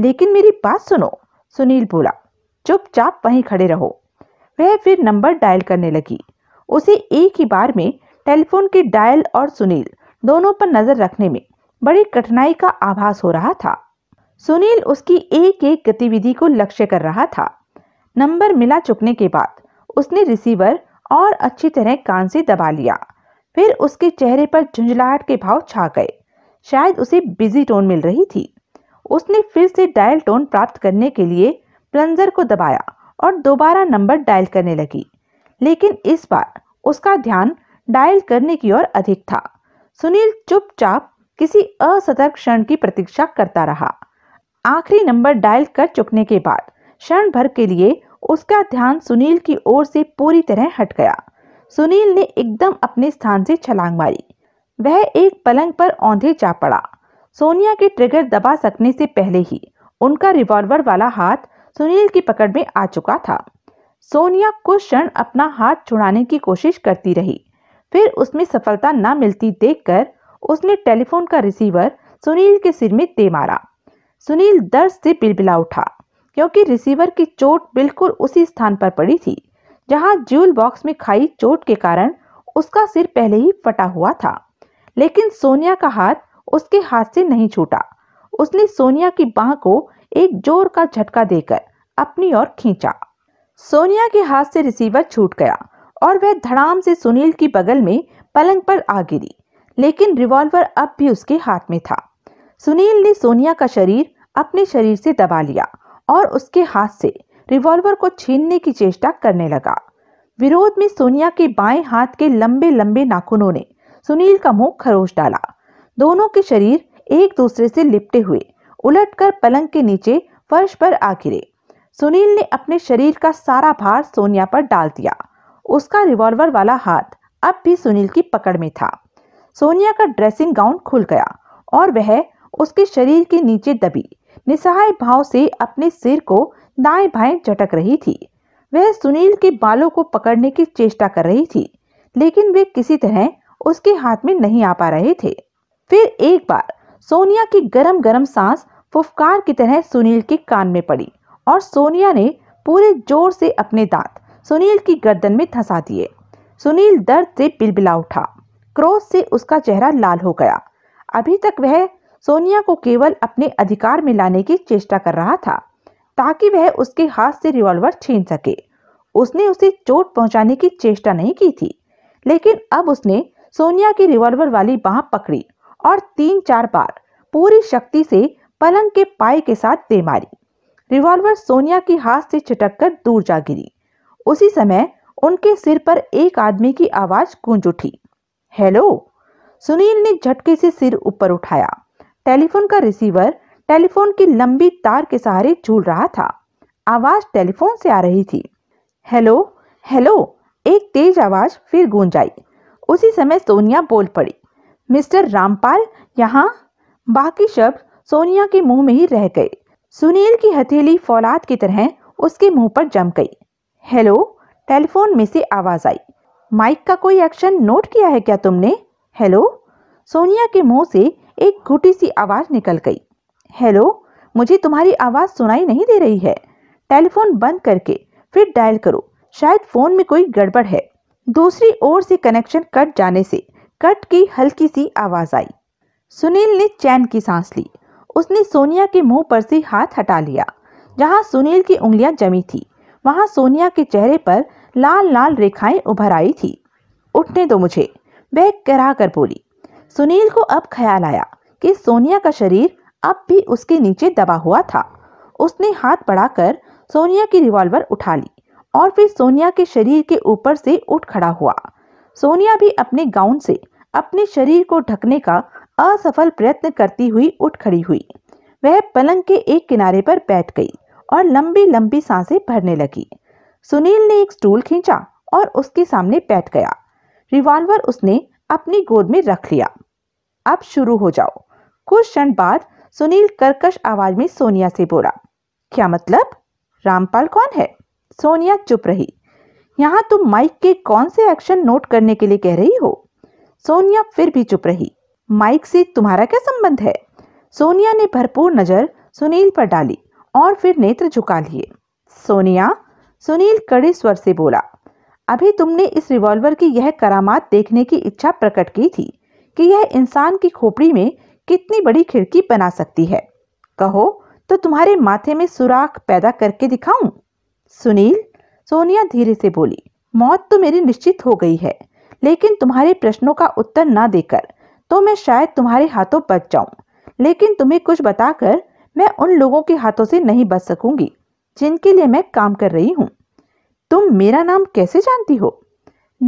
लेकिन मेरी बात सुनो सुनील बोला चुपचाप वहीं खड़े रहो वह फिर नंबर डायल करने लगी उसे एक ही बार में टेलीफोन के डायल और सुनील दोनों पर नज़र रखने में बड़ी कठिनाई का आभास हो रहा था सुनील उसकी एक एक गतिविधि को लक्ष्य कर रहा था नंबर मिला चुकने के बाद उसने रिसीवर और अच्छी तरह कान से दबा लिया फिर उसके चेहरे पर झुंझलाहट के भाव छा गए शायद उसे बिजी टोन मिल रही थी उसने फिर से डायल टोन प्राप्त करने के लिए प्लंजर को दबाया और दोबारा नंबर डायल करने लगी लेकिन इस बार उसका ध्यान डायल करने की ओर अधिक था सुनील चुपचाप किसी असतर्क क्षण की प्रतीक्षा करता रहा आखिरी नंबर डायल कर चुकने के बाद क्षण भर के लिए उसका ध्यान सुनील की ओर से पूरी तरह हट गया सुनील ने एकदम अपने स्थान से छलांग मारी वह एक पलंग पर औंधे जा पड़ा सोनिया के ट्रिगर दबा सकने से पहले ही उनका रिवॉल्वर वाला हाथ सुनील की पकड़ में आ चुका था सोनिया कुछ क्षण अपना हाथ छुड़ाने की कोशिश करती रही फिर उसमें सफलता न मिलती देखकर उसने टेलीफोन का रिसीवर सुनील के सिर में दे मारा सुनील दर्द से बिलबिला उठा क्योंकि रिसीवर की चोट बिल्कुल उसी स्थान पर पड़ी थी जहां ज्यूल बॉक्स में खाई चोट के कारण उसका सिर पहले ही फटा हुआ था लेकिन सोनिया का हाथ उसके हाथ से नहीं छूटा उसने सोनिया की बाह को एक जोर का झटका देकर अपनी ओर खींचा सोनिया के हाथ से रिसीवर छूट गया और वह धड़ाम से सुनील की बगल में पलंग पर आ गिरी लेकिन रिवॉल्वर अब भी उसके हाथ में था सुनील ने सोनिया का शरीर अपने शरीर से दबा लिया और उसके हाथ से रिवॉल्वर को छीनने की चेष्टा करने लगा विरोध में सोनिया के बाएं हाथ के लंबे लंबे नाखूनों ने सुनील का मुंह खरोश डाला दोनों के शरीर एक दूसरे से लिपटे हुए उलटकर पलंग के नीचे फर्श पर आ गिरे सुनील ने अपने शरीर का सारा भार सोनिया पर डाल दिया उसका रिवॉल्वर वाला हाथ अब भी सुनील की पकड़ में था सोनिया का ड्रेसिंग गाउन खुल गया और वह उसके शरीर के नीचे दबी निसहाय भाव से अपने सिर को दाएं बाएं झटक रही थी वह सुनील के बालों को पकड़ने की चेष्टा कर रही थी लेकिन वे किसी तरह उसके हाथ में नहीं आ पा रहे थे फिर एक बार सोनिया की गरम गरम सांस फुफकार की तरह सुनील के कान में पड़ी और सोनिया ने पूरे जोर से अपने दांत सुनील की गर्दन में धंसा दिए सुनील दर्द से बिलबिला उठा क्रोध से उसका चेहरा लाल हो गया अभी तक वह सोनिया को केवल अपने अधिकार में लाने की चेष्टा कर रहा था ताकि वह उसके हाथ से रिवॉल्वर छीन सके उसने उसे चोट पहुंचाने की चेष्टा नहीं की थी लेकिन अब उसने सोनिया की रिवॉल्वर वाली बाह पकड़ी और तीन चार बार पूरी शक्ति से पलंग के पाए के साथ दे मारी रिवॉल्वर सोनिया की हाथ से छिटक कर दूर जा गिरी उसी समय उनके सिर पर एक आदमी की आवाज गूंज उठी हेलो सुनील ने झटके से सिर ऊपर उठाया टेलीफोन का रिसीवर टेलीफोन की लंबी तार के सहारे झूल रहा था आवाज टेलीफोन से आ रही थी हेलो हेलो एक तेज आवाज फिर गूंज आई उसी समय सोनिया बोल पड़ी मिस्टर रामपाल यहाँ बाकी शब्द सोनिया के मुंह में ही रह गए सुनील की हथेली फौलाद की तरह उसके मुंह पर जम गई हेलो टेलीफोन में से आवाज़ आई माइक का कोई एक्शन नोट किया है क्या तुमने हेलो सोनिया के मुंह से एक घुटी सी आवाज़ निकल गई हेलो मुझे तुम्हारी आवाज़ सुनाई नहीं दे रही है टेलीफोन बंद करके फिर डायल करो शायद फ़ोन में कोई गड़बड़ है दूसरी ओर से कनेक्शन कट जाने से कट की हल्की सी आवाज़ आई सुनील ने चैन की सांस ली उसने सोनिया के मुंह पर से हाथ हटा लिया जहां सुनील की उंगलियां जमी थी वहां सोनिया के चेहरे पर लाल लाल रेखाएं उभर आई थी उठने दो मुझे वह करा कर बोली सुनील को अब ख्याल आया कि सोनिया का शरीर अब भी उसके नीचे दबा हुआ था उसने हाथ बढ़ाकर सोनिया की रिवॉल्वर उठा ली और फिर सोनिया के शरीर के ऊपर से उठ खड़ा हुआ सोनिया भी अपने गाउन से अपने शरीर को ढकने का असफल प्रयत्न करती हुई उठ खड़ी हुई वह पलंग के एक किनारे पर बैठ गई और लंबी लंबी सांसें भरने लगी सुनील ने एक स्टूल खींचा और उसके सामने बैठ गया रिवॉल्वर उसने अपनी गोद में रख लिया अब शुरू हो जाओ कुछ क्षण बाद सुनील कर्कश आवाज में सोनिया से बोला क्या मतलब रामपाल कौन है सोनिया चुप रही यहाँ तुम माइक के कौन से एक्शन नोट करने के लिए कह रही हो सोनिया फिर भी चुप रही माइक से तुम्हारा क्या संबंध है सोनिया ने भरपूर नज़र सुनील पर डाली और फिर नेत्र झुका लिए सोनिया सुनील कड़े स्वर से बोला अभी तुमने इस रिवॉल्वर की यह करामात देखने की इच्छा प्रकट की थी कि यह इंसान की खोपड़ी में कितनी बड़ी खिड़की बना सकती है कहो तो तुम्हारे माथे में सुराख पैदा करके दिखाऊं सुनील सोनिया धीरे से बोली मौत तो मेरी निश्चित हो गई है लेकिन तुम्हारे प्रश्नों का उत्तर ना देकर तो मैं शायद तुम्हारे हाथों बच जाऊं लेकिन तुम्हें कुछ बताकर मैं उन लोगों के हाथों से नहीं बच सकूंगी जिनके लिए मैं काम कर रही हूँ तुम मेरा नाम कैसे जानती हो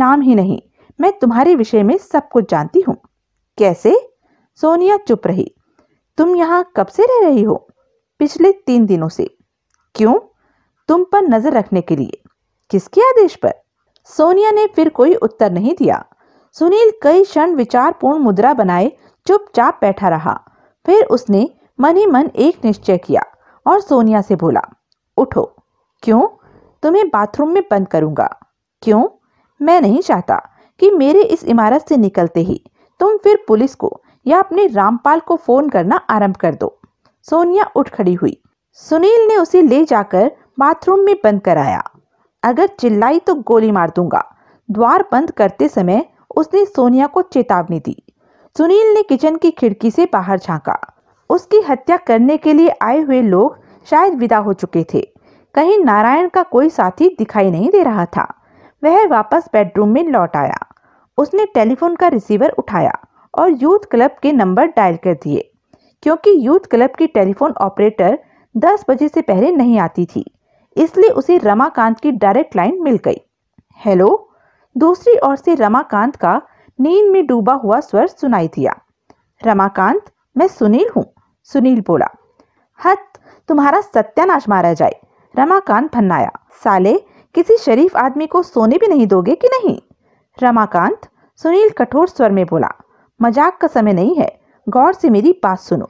नाम ही नहीं मैं तुम्हारे विषय में सब कुछ जानती हूँ कैसे सोनिया चुप रही तुम यहाँ कब से रह रही हो पिछले तीन दिनों से क्यों तुम पर नजर रखने के लिए किसके आदेश पर सोनिया ने फिर कोई उत्तर नहीं दिया सुनील कई क्षण विचारपूर्ण मुद्रा बनाए चुपचाप बैठा रहा फिर उसने मन ही मन एक निश्चय किया और सोनिया से बोला उठो क्यों तुम्हें बाथरूम में बंद करूंगा क्यों मैं नहीं चाहता कि मेरे इस इमारत से निकलते ही तुम फिर पुलिस को या अपने रामपाल को फोन करना आरंभ कर दो सोनिया उठ खड़ी हुई सुनील ने उसे ले जाकर बाथरूम में बंद कराया अगर चिल्लाई तो गोली मार दूंगा द्वार बंद करते समय उसने सोनिया को चेतावनी दी सुनील ने किचन की खिड़की से बाहर झांका उसकी हत्या करने के लिए आए हुए लोग शायद विदा हो चुके थे कहीं नारायण का कोई साथी दिखाई नहीं दे रहा था वह वापस बेडरूम में लौट आया उसने टेलीफोन का रिसीवर उठाया और यूथ क्लब के नंबर डायल कर दिए क्योंकि यूथ क्लब की टेलीफोन ऑपरेटर 10 बजे से पहले नहीं आती थी इसलिए उसे रमाकांत की डायरेक्ट लाइन मिल गई हेलो दूसरी ओर से रमाकांत का नींद में डूबा हुआ स्वर सुनाई दिया रमाकांत मैं सुनील हूँ सुनील बोला हत तुम्हारा सत्यानाश मारा जाए रमाकांत भन्नाया साले किसी शरीफ आदमी को सोने भी नहीं दोगे कि नहीं रमाकांत सुनील कठोर स्वर में बोला मजाक का समय नहीं है गौर से मेरी बात सुनो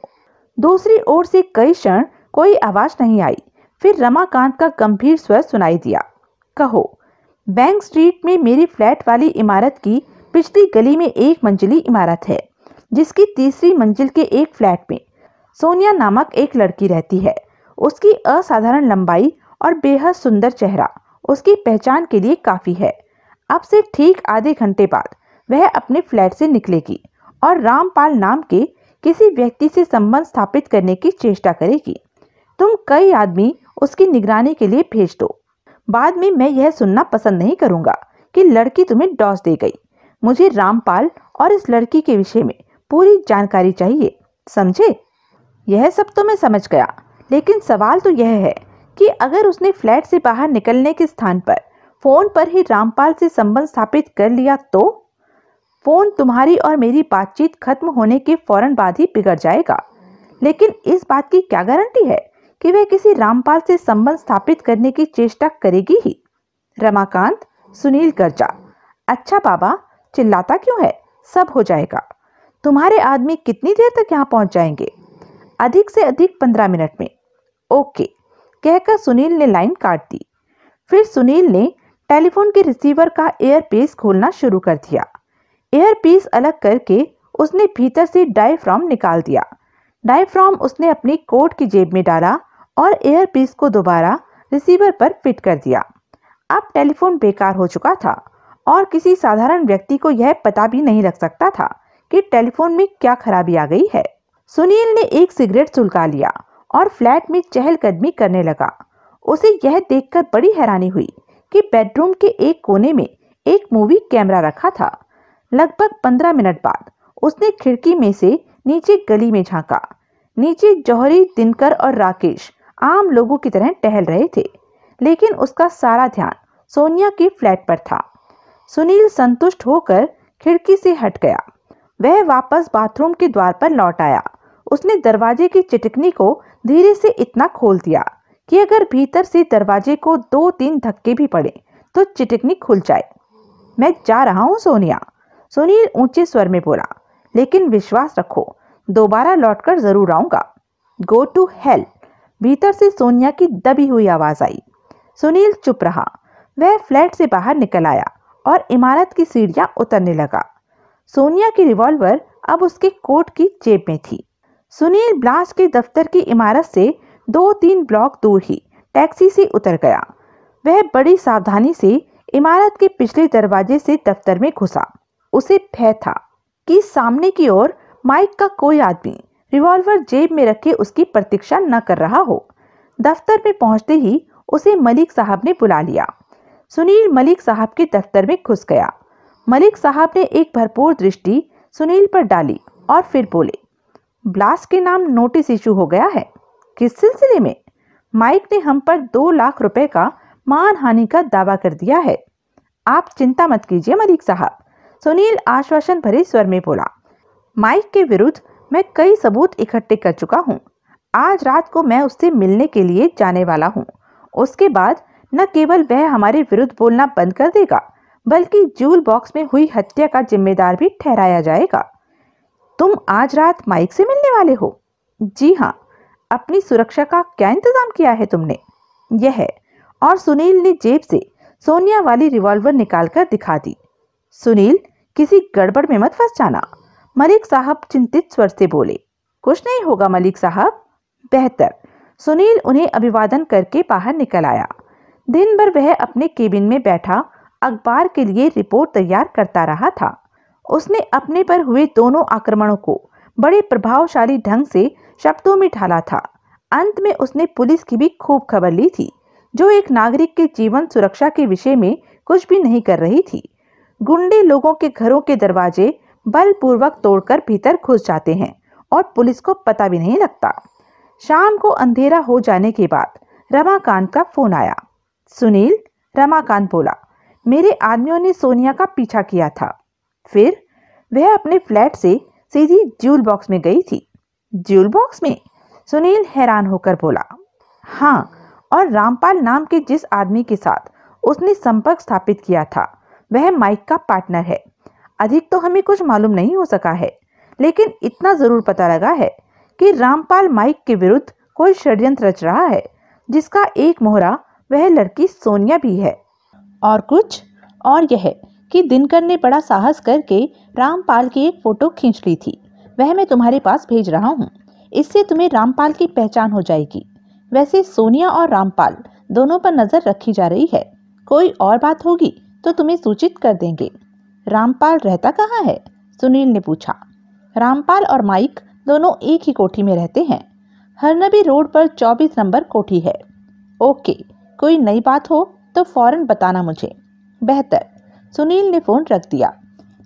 दूसरी ओर से कई क्षण कोई आवाज़ नहीं आई फिर रमाकांत का गंभीर स्वर सुनाई दिया कहो बैंक स्ट्रीट में मेरी फ्लैट वाली इमारत की पिछली गली में एक मंजिली इमारत है जिसकी तीसरी मंजिल के एक फ्लैट में सोनिया नामक एक लड़की रहती है उसकी असाधारण लंबाई और बेहद सुंदर चेहरा उसकी पहचान के लिए काफ़ी है अब से ठीक आधे घंटे बाद वह अपने फ्लैट से निकलेगी और रामपाल नाम के किसी व्यक्ति से संबंध स्थापित करने की चेष्टा करेगी तुम कई आदमी उसकी निगरानी के लिए भेज दो बाद में मैं यह सुनना पसंद नहीं करूंगा कि लड़की तुम्हें डॉस दे गई मुझे रामपाल और इस लड़की के विषय में पूरी जानकारी चाहिए समझे यह सब तो मैं समझ गया लेकिन सवाल तो यह है कि अगर उसने फ्लैट से बाहर निकलने के स्थान पर फ़ोन पर ही रामपाल से संबंध स्थापित कर लिया तो फ़ोन तुम्हारी और मेरी बातचीत खत्म होने के फौरन बाद ही बिगड़ जाएगा लेकिन इस बात की क्या गारंटी है कि वह किसी रामपाल से संबंध स्थापित करने की चेष्टा करेगी ही रमाकांत सुनील गर्जा अच्छा बाबा चिल्लाता क्यों है सब हो जाएगा तुम्हारे आदमी कितनी देर तक यहाँ पहुंच जाएंगे अधिक से अधिक पंद्रह मिनट में ओके कहकर सुनील ने लाइन काट दी फिर सुनील ने टेलीफोन के रिसीवर का एयरपीस खोलना शुरू कर दिया एयरपीस अलग करके उसने भीतर से डाइफ्राम निकाल दिया डाइफ्राम उसने अपनी कोट की जेब में डाला और एयर पीस को दोबारा रिसीवर पर फिट कर दिया अब टेलीफोन बेकार हो चुका था और किसी साधारण व्यक्ति को यह पता भी नहीं लग सकता था कि टेलीफोन में क्या खराबी आ गई है सुनील ने एक सिगरेट सुलका लिया और फ्लैट में चहलकदमी करने लगा उसे यह देखकर बड़ी हैरानी हुई कि बेडरूम के एक कोने में एक मूवी कैमरा रखा था लगभग पंद्रह मिनट बाद उसने खिड़की में से नीचे गली में झांका नीचे जौहरी दिनकर और राकेश आम लोगों की तरह टहल रहे थे लेकिन उसका सारा ध्यान सोनिया की फ्लैट पर था सुनील संतुष्ट होकर खिड़की से हट गया वह वापस बाथरूम के द्वार पर लौट आया उसने दरवाजे की चिटकनी को धीरे से इतना खोल दिया कि अगर भीतर से दरवाजे को दो तीन धक्के भी पड़े तो चिटकनी खुल जाए मैं जा रहा हूँ सोनिया सुनील ऊंचे स्वर में बोला लेकिन विश्वास रखो दोबारा लौटकर जरूर आऊंगा गो टू हेल्प भीतर से सोनिया की दबी हुई आवाज़ आई सुनील चुप रहा वह फ्लैट से बाहर निकल आया और इमारत की सीढ़ियां उतरने लगा सोनिया की रिवॉल्वर अब उसके कोट की जेब में थी सुनील ब्लास्ट के दफ्तर की इमारत से दो तीन ब्लॉक दूर ही टैक्सी से उतर गया वह बड़ी सावधानी से इमारत के पिछले दरवाजे से दफ्तर में घुसा उसे भय था कि सामने की ओर माइक का कोई आदमी रिवॉल्वर जेब में रखे उसकी प्रतीक्षा न कर रहा हो दफ्तर में पहुंचते ही उसे मलिक साहब ने बुला लिया सुनील मलिक साहब के दफ्तर में घुस गया मलिक साहब ने एक भरपूर दृष्टि सुनील पर डाली और फिर बोले ब्लास्ट के नाम नोटिस इशू हो गया है किस सिलसिले में माइक ने हम पर दो लाख रुपए का मान हानि का दावा कर दिया है आप चिंता मत कीजिए मलिक साहब सुनील आश्वासन भरे स्वर में बोला माइक के विरुद्ध मैं कई सबूत इकट्ठे कर चुका हूँ आज रात को मैं उससे मिलने के लिए जाने वाला हूँ उसके बाद न केवल वह हमारे विरुद्ध बोलना बंद कर देगा बल्कि जूल बॉक्स में हुई हत्या का जिम्मेदार भी ठहराया जाएगा तुम आज रात माइक से मिलने वाले हो जी हाँ अपनी सुरक्षा का क्या इंतजाम किया है तुमने यह है और सुनील ने जेब से सोनिया वाली रिवॉल्वर निकालकर दिखा दी सुनील किसी गड़बड़ में मत फंस जाना मलिक साहब चिंतित स्वर से बोले कुछ नहीं होगा मलिक साहब बेहतर सुनील उन्हें अभिवादन करके बाहर निकल आया दिन भर वह अपने केबिन में बैठा अखबार के लिए रिपोर्ट तैयार करता रहा था उसने अपने पर हुए दोनों आक्रमणों को बड़े प्रभावशाली ढंग से शब्दों में ढाला था अंत में उसने पुलिस की भी खूब खबर ली थी जो एक नागरिक के जीवन सुरक्षा के विषय में कुछ भी नहीं कर रही थी गुंडे लोगों के घरों के दरवाजे बलपूर्वक तोड़कर भीतर घुस जाते हैं और पुलिस को पता भी नहीं लगता शाम को अंधेरा हो जाने के बाद रमाकांत का फोन आया सुनील रमाकांत बोला मेरे आदमियों ने सोनिया का पीछा किया था फिर वह अपने फ्लैट से सीधी ज्यूल बॉक्स में गई थी ज्यूल बॉक्स में सुनील हैरान होकर बोला हाँ और रामपाल नाम के जिस आदमी के साथ उसने संपर्क स्थापित किया था वह माइक का पार्टनर है अधिक तो हमें कुछ मालूम नहीं हो सका है लेकिन इतना ज़रूर पता लगा है कि रामपाल माइक के विरुद्ध कोई षड्यंत्र रच रहा है जिसका एक मोहरा वह लड़की सोनिया भी है और कुछ और यह कि दिनकर ने बड़ा साहस करके रामपाल की एक फ़ोटो खींच ली थी वह मैं तुम्हारे पास भेज रहा हूँ इससे तुम्हें रामपाल की पहचान हो जाएगी वैसे सोनिया और रामपाल दोनों पर नज़र रखी जा रही है कोई और बात होगी तो तुम्हें सूचित कर देंगे रामपाल रहता कहाँ है सुनील ने पूछा रामपाल और माइक दोनों एक ही कोठी में रहते हैं हरनबी रोड पर 24 नंबर कोठी है ओके कोई नई बात हो तो फौरन बताना मुझे बेहतर सुनील ने फ़ोन रख दिया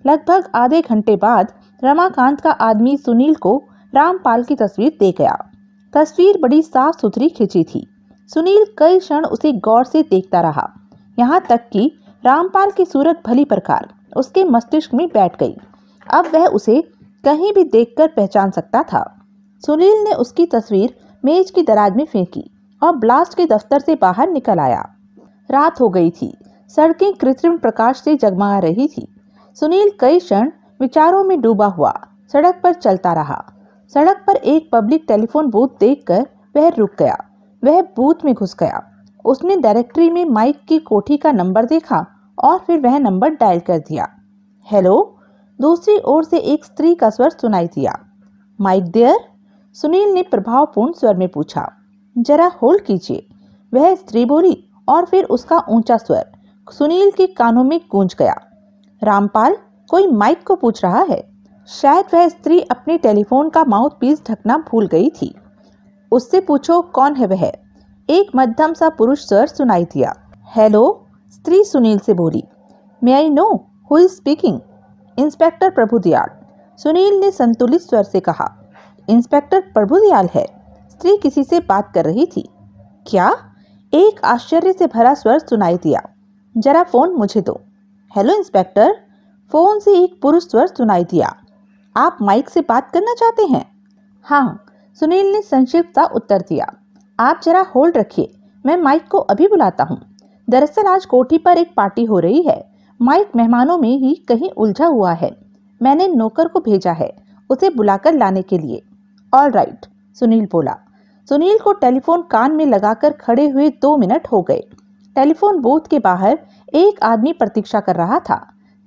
लगभग आधे घंटे बाद रमाकांत का आदमी सुनील को रामपाल की तस्वीर दे गया तस्वीर बड़ी साफ सुथरी खिंची थी सुनील कई क्षण उसे गौर से देखता रहा यहाँ तक कि रामपाल की सूरत भली प्रकार उसके मस्तिष्क में बैठ गई अब वह उसे कहीं भी देखकर पहचान सकता था सुनील ने उसकी तस्वीर मेज की दराज में फेंकी और ब्लास्ट के दफ्तर से बाहर निकल आया रात हो गई थी सड़कें कृत्रिम प्रकाश से जगमगा रही थी सुनील कई क्षण विचारों में डूबा हुआ सड़क पर चलता रहा सड़क पर एक पब्लिक टेलीफोन बूथ देखकर वह रुक गया वह बूथ में घुस गया उसने डायरेक्टरी में माइक की कोठी का नंबर देखा और फिर वह नंबर डायल कर दिया हेलो दूसरी ओर से एक स्त्री का स्वर सुनाई दिया माइक देयर सुनील ने प्रभावपूर्ण स्वर में पूछा जरा होल्ड कीजिए वह स्त्री बोली और फिर उसका ऊंचा स्वर सुनील के कानों में गूंज गया रामपाल कोई माइक को पूछ रहा है शायद वह स्त्री अपने टेलीफोन का माउथ पीस ढकना भूल गई थी उससे पूछो कौन है वह एक मध्यम सा पुरुष स्वर सुनाई दिया हेलो स्त्री सुनील से बोली may I know who is speaking inspector Dayal Sunil ने संतुलित स्वर से कहा इंस्पेक्टर प्रभु दयाल है स्त्री किसी से बात कर रही थी क्या एक आश्चर्य से भरा स्वर सुनाई दिया जरा फ़ोन मुझे दो हेलो इंस्पेक्टर फ़ोन से एक पुरुष स्वर सुनाई दिया आप माइक से बात करना चाहते हैं हाँ सुनील ने संक्षिप्त सा उत्तर दिया आप जरा होल्ड रखिए मैं माइक को अभी बुलाता हूँ दरअसल आज कोठी पर एक पार्टी हो रही है माइक मेहमानों में ही कहीं उलझा हुआ है मैंने नौकर को भेजा है उसे बुलाकर लाने के लिए ऑल राइट right, सुनील बोला सुनील को टेलीफोन कान में लगाकर खड़े हुए दो मिनट हो गए टेलीफोन बूथ के बाहर एक आदमी प्रतीक्षा कर रहा था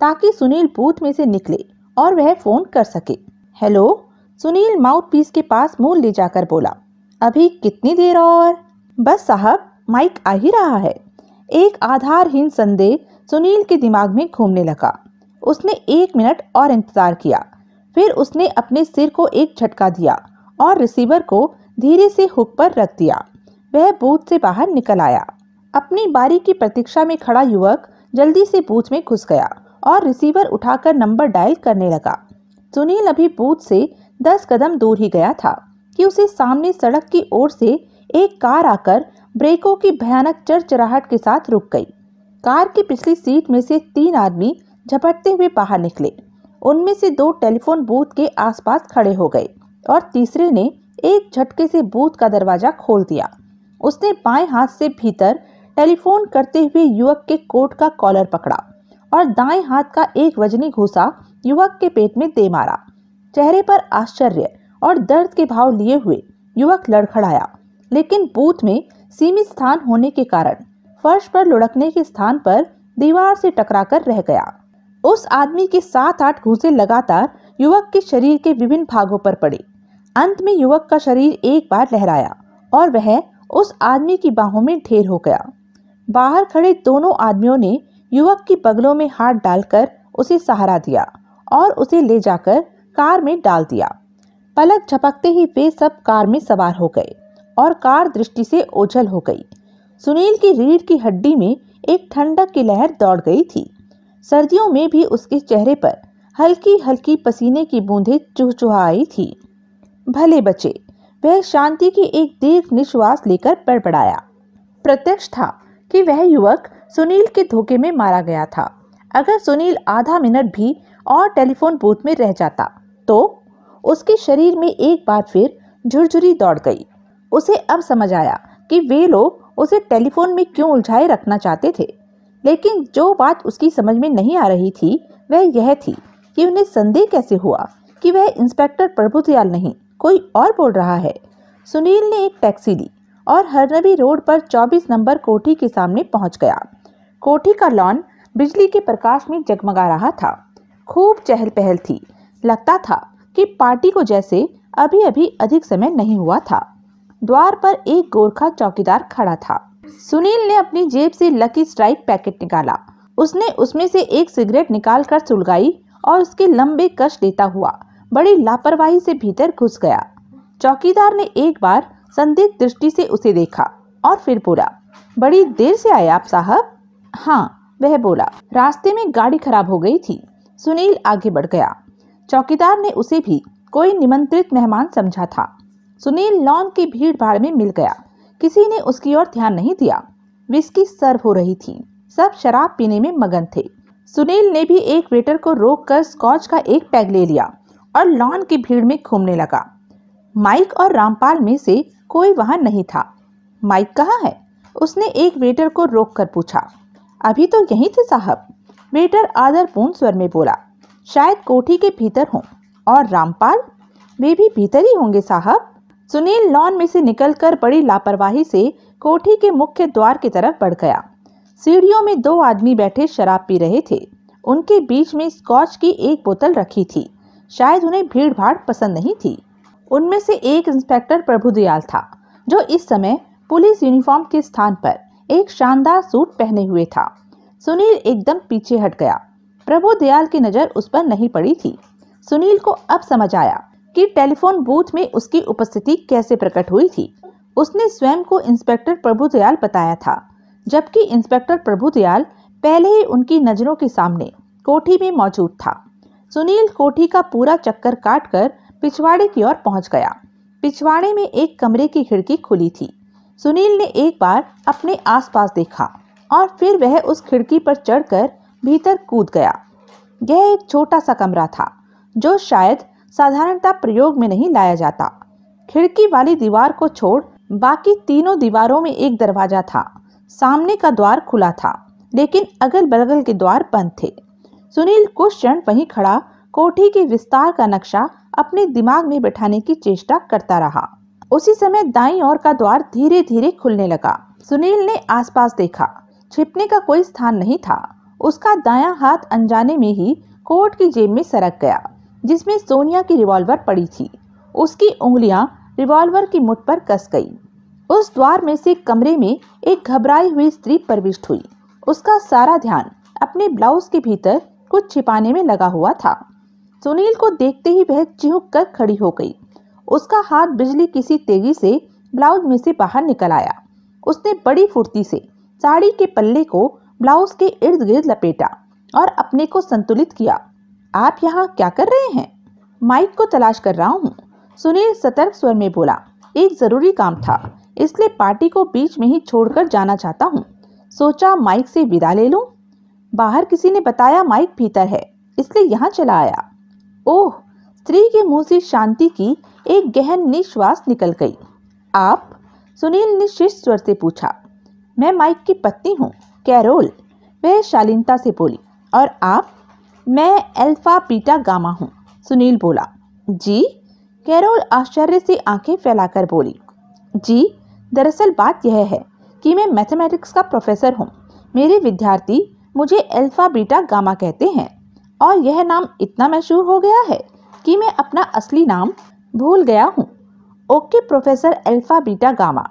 ताकि सुनील बूथ में से निकले और वह फ़ोन कर सके हेलो सुनील माउथ पीस के पास मुंह ले जाकर बोला अभी कितनी देर और बस साहब माइक आ ही रहा है एक आधारहीन संदेह सुनील के दिमाग में घूमने लगा उसने एक मिनट और इंतज़ार किया फिर उसने अपने सिर को एक झटका दिया और रिसीवर को धीरे से हुक पर रख दिया वह बूथ से बाहर निकल आया अपनी बारी की प्रतीक्षा में खड़ा युवक जल्दी से बूथ में घुस गया और रिसीवर उठाकर नंबर डायल करने लगा सुनील अभी बूथ से दस कदम दूर ही गया था कि उसे सामने सड़क की ओर से एक कार आकर ब्रेकों की भयानक चरचराहट के साथ रुक गई कार की पिछली सीट में से तीन आदमी झपटते हुए बाहर निकले उनमें से दो टेलीफोन बूथ के आसपास खड़े हो गए और तीसरे ने एक झटके से बूथ का दरवाजा खोल दिया उसने बाएं हाथ से भीतर टेलीफोन करते हुए युवक के कोट का कॉलर पकड़ा और दाएं हाथ का एक वजनी घुसा युवक के पेट में दे मारा चेहरे पर आश्चर्य और दर्द के भाव लिए हुए युवक लड़खड़ाया लेकिन बूथ में सीमित स्थान होने के कारण फर्श पर लुढ़कने के स्थान पर दीवार से टकराकर रह गया उस आदमी के सात आठ घूसे लगातार युवक के शरीर के विभिन्न भागों पर पड़े अंत में युवक का शरीर एक बार लहराया और वह उस आदमी की बाहों में ढेर हो गया बाहर खड़े दोनों आदमियों ने युवक की बगलों में हाथ डालकर उसे सहारा दिया और उसे ले जाकर कार में डाल दिया पलक झपकते ही वे सब कार में सवार हो गए और कार दृष्टि से ओझल हो गई सुनील की रीढ़ की हड्डी में एक ठंडक की लहर दौड़ गई थी सर्दियों में भी उसके चेहरे पर हल्की हल्की पसीने की बूंदें चुहचुहा आई थी भले बचे वह शांति की एक दीर्घ निश्वास लेकर पड़पड़ाया प्रत्यक्ष था कि वह युवक सुनील के धोखे में मारा गया था अगर सुनील आधा मिनट भी और टेलीफोन बूथ में रह जाता तो उसके शरीर में एक बार फिर झुरझुरी दौड़ गई उसे अब समझ आया कि वे लोग उसे टेलीफोन में क्यों उलझाए रखना चाहते थे लेकिन जो बात उसकी समझ में नहीं आ रही थी वह यह थी कि उन्हें संदेह कैसे हुआ कि वह इंस्पेक्टर प्रभुदयाल नहीं कोई और बोल रहा है सुनील ने एक टैक्सी ली और हरनबी रोड पर 24 नंबर कोठी के सामने पहुंच गया कोठी का लॉन बिजली के प्रकाश में जगमगा रहा था खूब चहल पहल थी लगता था कि पार्टी को जैसे अभी अभी अधिक समय नहीं हुआ था द्वार पर एक गोरखा चौकीदार खड़ा था सुनील ने अपनी जेब से लकी स्ट्राइक पैकेट निकाला उसने उसमें से एक सिगरेट निकाल कर सुलगाई और उसके लंबे कश लेता हुआ बड़ी लापरवाही से भीतर घुस गया चौकीदार ने एक बार संदिग्ध दृष्टि से उसे देखा और फिर बोला बड़ी देर से आए आप साहब हाँ वह बोला रास्ते में गाड़ी खराब हो गई थी सुनील आगे बढ़ गया चौकीदार ने उसे भी कोई निमंत्रित मेहमान समझा था सुनील लॉन की भीड़ भाड़ में मिल गया किसी ने उसकी ओर ध्यान नहीं दिया विस्की सर्व हो रही थी सब शराब पीने में मगन थे सुनील ने भी एक वेटर को रोक कर स्कॉच का एक पैग ले लिया और लॉन की भीड़ में घूमने लगा माइक और रामपाल में से कोई वहां नहीं था माइक कहाँ है उसने एक वेटर को रोक कर पूछा अभी तो यही थे साहब वेटर आदरपूर्ण स्वर में बोला शायद कोठी के भीतर हों और रामपाल वे भी भीतर ही होंगे साहब सुनील लॉन में से निकलकर बड़ी लापरवाही से कोठी के मुख्य द्वार की तरफ बढ़ गया सीढ़ियों में दो आदमी बैठे शराब पी रहे थे उनके बीच में स्कॉच की एक बोतल रखी थी शायद उन्हें भीड़ भाड़ पसंद नहीं थी उनमें से एक इंस्पेक्टर प्रभुदयाल था जो इस समय पुलिस यूनिफॉर्म के स्थान पर एक शानदार सूट पहने हुए था सुनील एकदम पीछे हट गया प्रभु दयाल की नज़र उस पर नहीं पड़ी थी सुनील को अब समझ आया कि टेलीफोन बूथ में उसकी उपस्थिति कैसे प्रकट हुई थी उसने स्वयं को इंस्पेक्टर प्रभु दयाल बताया था जबकि इंस्पेक्टर प्रभु दयाल पहले ही उनकी नज़रों के सामने कोठी में मौजूद था सुनील कोठी का पूरा चक्कर काट कर पिछवाड़े की ओर पहुंच गया पिछवाड़े में एक कमरे की खिड़की खुली थी सुनील ने एक बार अपने आसपास देखा और फिर वह उस खिड़की पर चढ़कर भीतर कूद गया यह एक छोटा सा कमरा था जो शायद साधारणता प्रयोग में नहीं लाया जाता खिड़की वाली दीवार को छोड़ बाकी तीनों दीवारों में एक दरवाजा था सामने का द्वार खुला था लेकिन अगल बगल के द्वार बंद थे सुनील कुछ क्षण वहीं खड़ा कोठी के विस्तार का नक्शा अपने दिमाग में बैठाने की चेष्टा करता रहा उसी समय दाई ओर का द्वार धीरे धीरे खुलने लगा सुनील ने आसपास देखा छिपने का कोई स्थान नहीं था उसका दायां हाथ अनजाने में ही कोट की जेब में सरक गया जिसमें सोनिया की रिवॉल्वर पड़ी थी उसकी उंगलियां रिवॉल्वर की मुठ पर कस गई उस द्वार में से कमरे में एक घबराई हुई स्त्री प्रविष्ट हुई उसका सारा ध्यान अपने ब्लाउज के भीतर कुछ छिपाने में लगा हुआ था सुनील को देखते ही वह चिहक कर खड़ी हो गई उसका हाथ बिजली किसी तेजी से ब्लाउज में से बाहर निकल आया उसने बड़ी फुर्ती से साड़ी के पल्ले को ब्लाउज के इर्द गिर्द लपेटा और अपने को संतुलित किया आप यहाँ क्या कर रहे हैं माइक को तलाश कर रहा हूँ सुनील सतर्क स्वर में बोला एक ज़रूरी काम था इसलिए पार्टी को बीच में ही छोड़कर जाना चाहता हूँ सोचा माइक से विदा ले लूँ बाहर किसी ने बताया माइक भीतर है इसलिए यहाँ चला आया ओह स्त्री के मुंह से शांति की एक गहन निश्वास निकल गई आप सुनील ने शीर्ष स्वर से पूछा मैं माइक की पत्नी हूँ कैरोल वह शालीनता से बोली और आप मैं अल्फा पीटा गामा हूँ सुनील बोला जी कैरोल आश्चर्य से आंखें फैलाकर बोली जी दरअसल बात यह है कि मैं मैथमेटिक्स का प्रोफेसर हूँ मेरे विद्यार्थी मुझे अल्फ़ा बीटा गामा कहते हैं और यह नाम इतना मशहूर हो गया है कि मैं अपना असली नाम भूल गया हूँ okay professor alpha beta gamma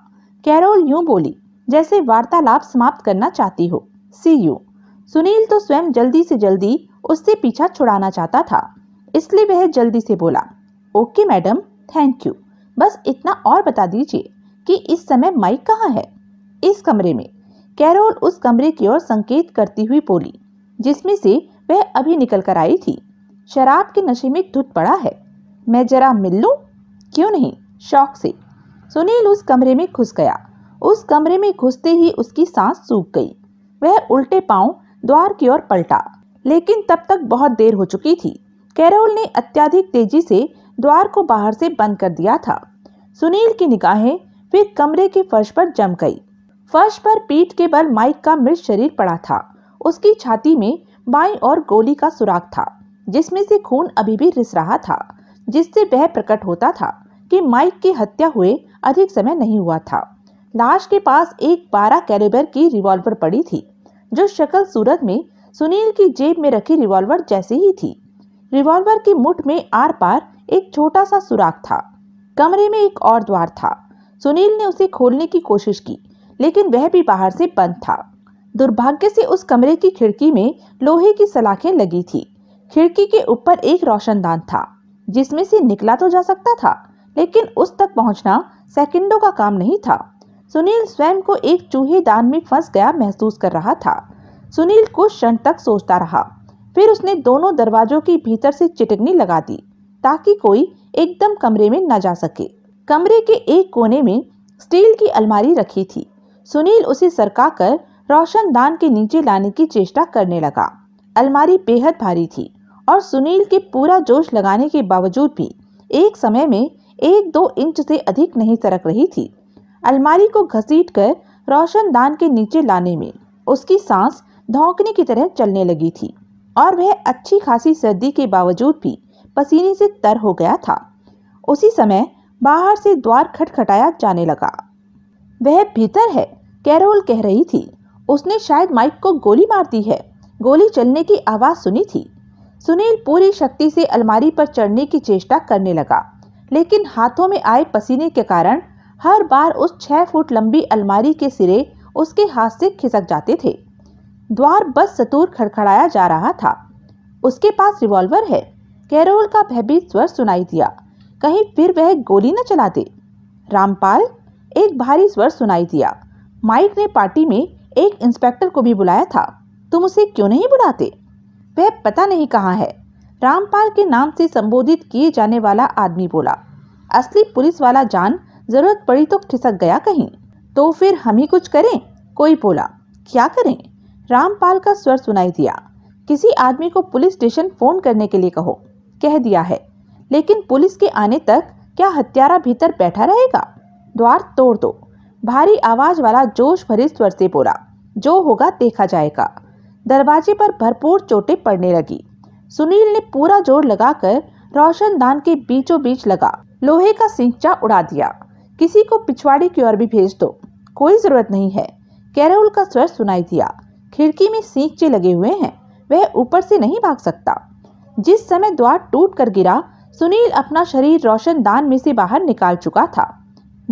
Carol यूं बोली जैसे वार्तालाप समाप्त करना चाहती हो सी यू सुनील तो स्वयं जल्दी से जल्दी उससे पीछा छुड़ाना चाहता था इसलिए वह जल्दी से बोला ओके मैडम थैंक यू बस इतना और बता दीजिए कि इस समय माइक कहाँ है इस कमरे में कैरोल उस कमरे की ओर संकेत करती हुई बोली जिसमें से वह अभी निकल कर आई थी शराब के नशे में धुत पड़ा है मैं जरा मिल लूँ क्यों नहीं शौक से सुनील उस कमरे में घुस गया उस कमरे में घुसते ही उसकी सांस सूख गई वह उल्टे पांव द्वार की ओर पलटा लेकिन तब तक बहुत देर हो चुकी थी कैरोल ने अत्याधिक तेजी से द्वार को बाहर से बंद कर दिया था सुनील की निगाहें फिर कमरे के फर्श पर जम गई फर्श पर पीठ के बल माइक का मृत शरीर पड़ा था उसकी छाती में बाई और गोली का सुराग था जिसमें से खून अभी भी रिस रहा था जिससे वह प्रकट होता था कि माइक की हत्या हुए अधिक समय नहीं हुआ था लाश के पास एक बारह कैलिबर की रिवॉल्वर पड़ी थी जो शक्ल सूरत में सुनील की जेब में रखी रिवॉल्वर जैसी ही थी रिवॉल्वर की मुठ में आर पार एक छोटा सा सुराख था कमरे में एक और द्वार था सुनील ने उसे खोलने की कोशिश की लेकिन वह भी बाहर से बंद था दुर्भाग्य से उस कमरे की खिड़की में लोहे की सलाखें लगी थी खिड़की के ऊपर एक रोशनदान था जिसमें से निकला तो जा सकता था लेकिन उस तक पहुंचना सेकंडों का काम नहीं था सुनील स्वयं को एक चूहे दान में फंस गया महसूस कर रहा था सुनील कुछ क्षण तक सोचता रहा फिर उसने दोनों दरवाजों के भीतर से चिटकनी लगा दी ताकि कोई एकदम कमरे में न जा सके कमरे के एक कोने में स्टील की अलमारी रखी थी सुनील उसे सरका कर दान के नीचे लाने की चेष्टा करने लगा अलमारी बेहद भारी थी और सुनील के पूरा जोश लगाने के बावजूद भी एक समय में एक दो इंच से अधिक नहीं सरक रही थी अलमारी को घसीट कर दान के नीचे लाने में उसकी सांस धोकने की तरह चलने लगी थी और वह अच्छी खासी सर्दी के बावजूद भी पसीने से तर हो गया था उसी समय बाहर से द्वार खटखटाया जाने लगा वह भीतर है कैरोल कह रही थी उसने शायद माइक को गोली मार दी है गोली चलने की आवाज़ सुनी थी सुनील पूरी शक्ति से अलमारी पर चढ़ने की चेष्टा करने लगा लेकिन हाथों में आए पसीने के कारण हर बार उस छह फुट लंबी अलमारी के सिरे उसके हाथ से खिसक जाते थे द्वार बस सतूर खड़खड़ाया जा रहा था उसके पास रिवॉल्वर है कैरोल का भयभीत स्वर सुनाई दिया कहीं फिर वह गोली न चला दे रामपाल एक भारी स्वर सुनाई दिया माइक ने पार्टी में एक इंस्पेक्टर को भी बुलाया था तुम उसे क्यों नहीं बुलाते वह पता नहीं कहाँ है रामपाल के नाम से संबोधित किए जाने वाला आदमी बोला असली पुलिस वाला जान जरूरत पड़ी तो खिसक गया कहीं तो फिर हम ही कुछ करें कोई बोला क्या करें रामपाल का स्वर सुनाई दिया किसी आदमी को पुलिस स्टेशन फोन करने के लिए कहो कह दिया है लेकिन पुलिस के आने तक क्या हत्यारा भीतर बैठा रहेगा द्वार तोड़ दो भारी आवाज वाला जोश भरे स्वर से बोला जो होगा देखा जाएगा दरवाजे पर भरपूर चोटें पड़ने लगी सुनील ने पूरा जोर लगाकर दान के बीचों बीच लगा लोहे का सिंचा उड़ा दिया किसी को पिछवाड़ी की ओर भी भेज दो कोई जरूरत नहीं है कैरोल का स्वर सुनाई दिया खिड़की में सींचे लगे हुए हैं वह ऊपर से नहीं भाग सकता जिस समय द्वार टूट कर गिरा सुनील अपना शरीर रोशन दान में से बाहर निकाल चुका था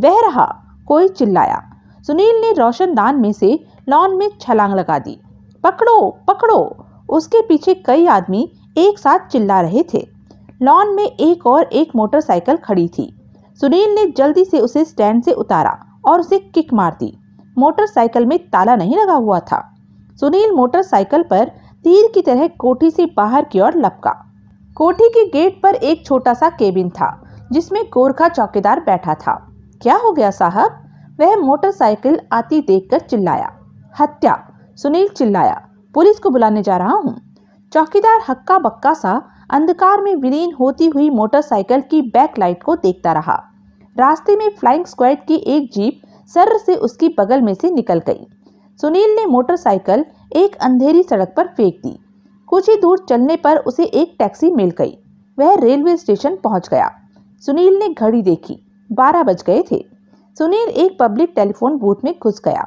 वह रहा कोई चिल्लाया सुनील ने रोशन दान में से लॉन में छलांग लगा दी पकड़ो पकड़ो उसके पीछे कई आदमी एक साथ चिल्ला रहे थे लॉन में एक और एक मोटरसाइकिल खड़ी थी सुनील ने जल्दी से उसे स्टैंड से उतारा और उसे किक मार दी मोटरसाइकिल में ताला नहीं लगा हुआ था सुनील मोटरसाइकिल पर तीर की तरह कोठी से बाहर की ओर लपका कोठी के गेट पर एक छोटा सा केबिन था जिसमें गोरखा चौकीदार बैठा था क्या हो गया साहब वह मोटरसाइकिल आती देखकर चिल्लाया हत्या सुनील चिल्लाया पुलिस को बुलाने जा रहा हूँ चौकीदार हक्का बक्का सा अंधकार में विलीन होती हुई मोटरसाइकिल की बैक लाइट को देखता रहा रास्ते में फ्लाइंग स्क्वाड की एक जीप सर से उसकी बगल में से निकल गई सुनील ने मोटरसाइकिल एक अंधेरी सड़क पर फेंक दी कुछ ही दूर चलने पर उसे एक टैक्सी मिल गई वह रेलवे स्टेशन पहुंच गया सुनील ने घड़ी देखी बारह बज गए थे सुनील एक पब्लिक टेलीफोन बूथ में घुस गया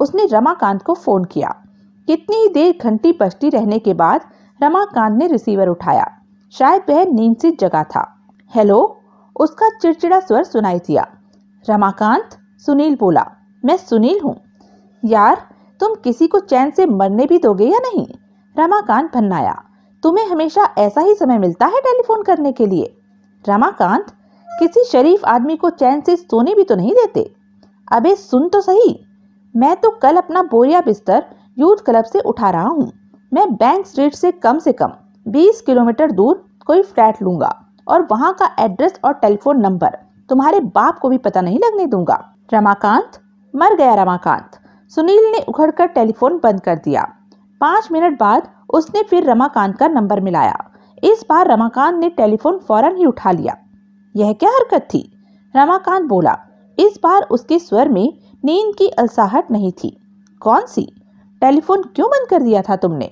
उसने रमाकांत को फ़ोन किया कितनी ही देर घंटी बजती रहने के बाद रमाकांत ने रिसीवर उठाया शायद वह नींद से जगा था हेलो उसका चिड़चिड़ा स्वर सुनाई दिया रमाकांत सुनील बोला मैं सुनील हूँ यार तुम किसी को चैन से मरने भी दोगे या नहीं रमाकांत भन्नाया तुम्हें हमेशा ऐसा ही समय मिलता है टेलीफोन करने के लिए रमाकांत किसी शरीफ आदमी को चैन से सोने भी तो नहीं देते अबे सुन तो सही मैं तो कल अपना बोरिया बिस्तर यूथ क्लब से उठा रहा हूँ मैं बैंक स्ट्रीट से कम से कम 20 किलोमीटर दूर कोई फ्लैट लूंगा और वहाँ का एड्रेस और टेलीफोन नंबर तुम्हारे बाप को भी पता नहीं लगने दूंगा रमाकांत मर गया रमाकांत सुनील ने उखड़कर टेलीफोन बंद कर दिया पांच मिनट बाद उसने फिर रमाकांत का नंबर मिलाया इस बार रमाकांत ने टेलीफोन फौरन ही उठा लिया यह क्या हरकत थी रमाकांत बोला इस बार उसके स्वर में नींद की अलसाहट नहीं थी कौन सी टेलीफोन क्यों बंद कर दिया था तुमने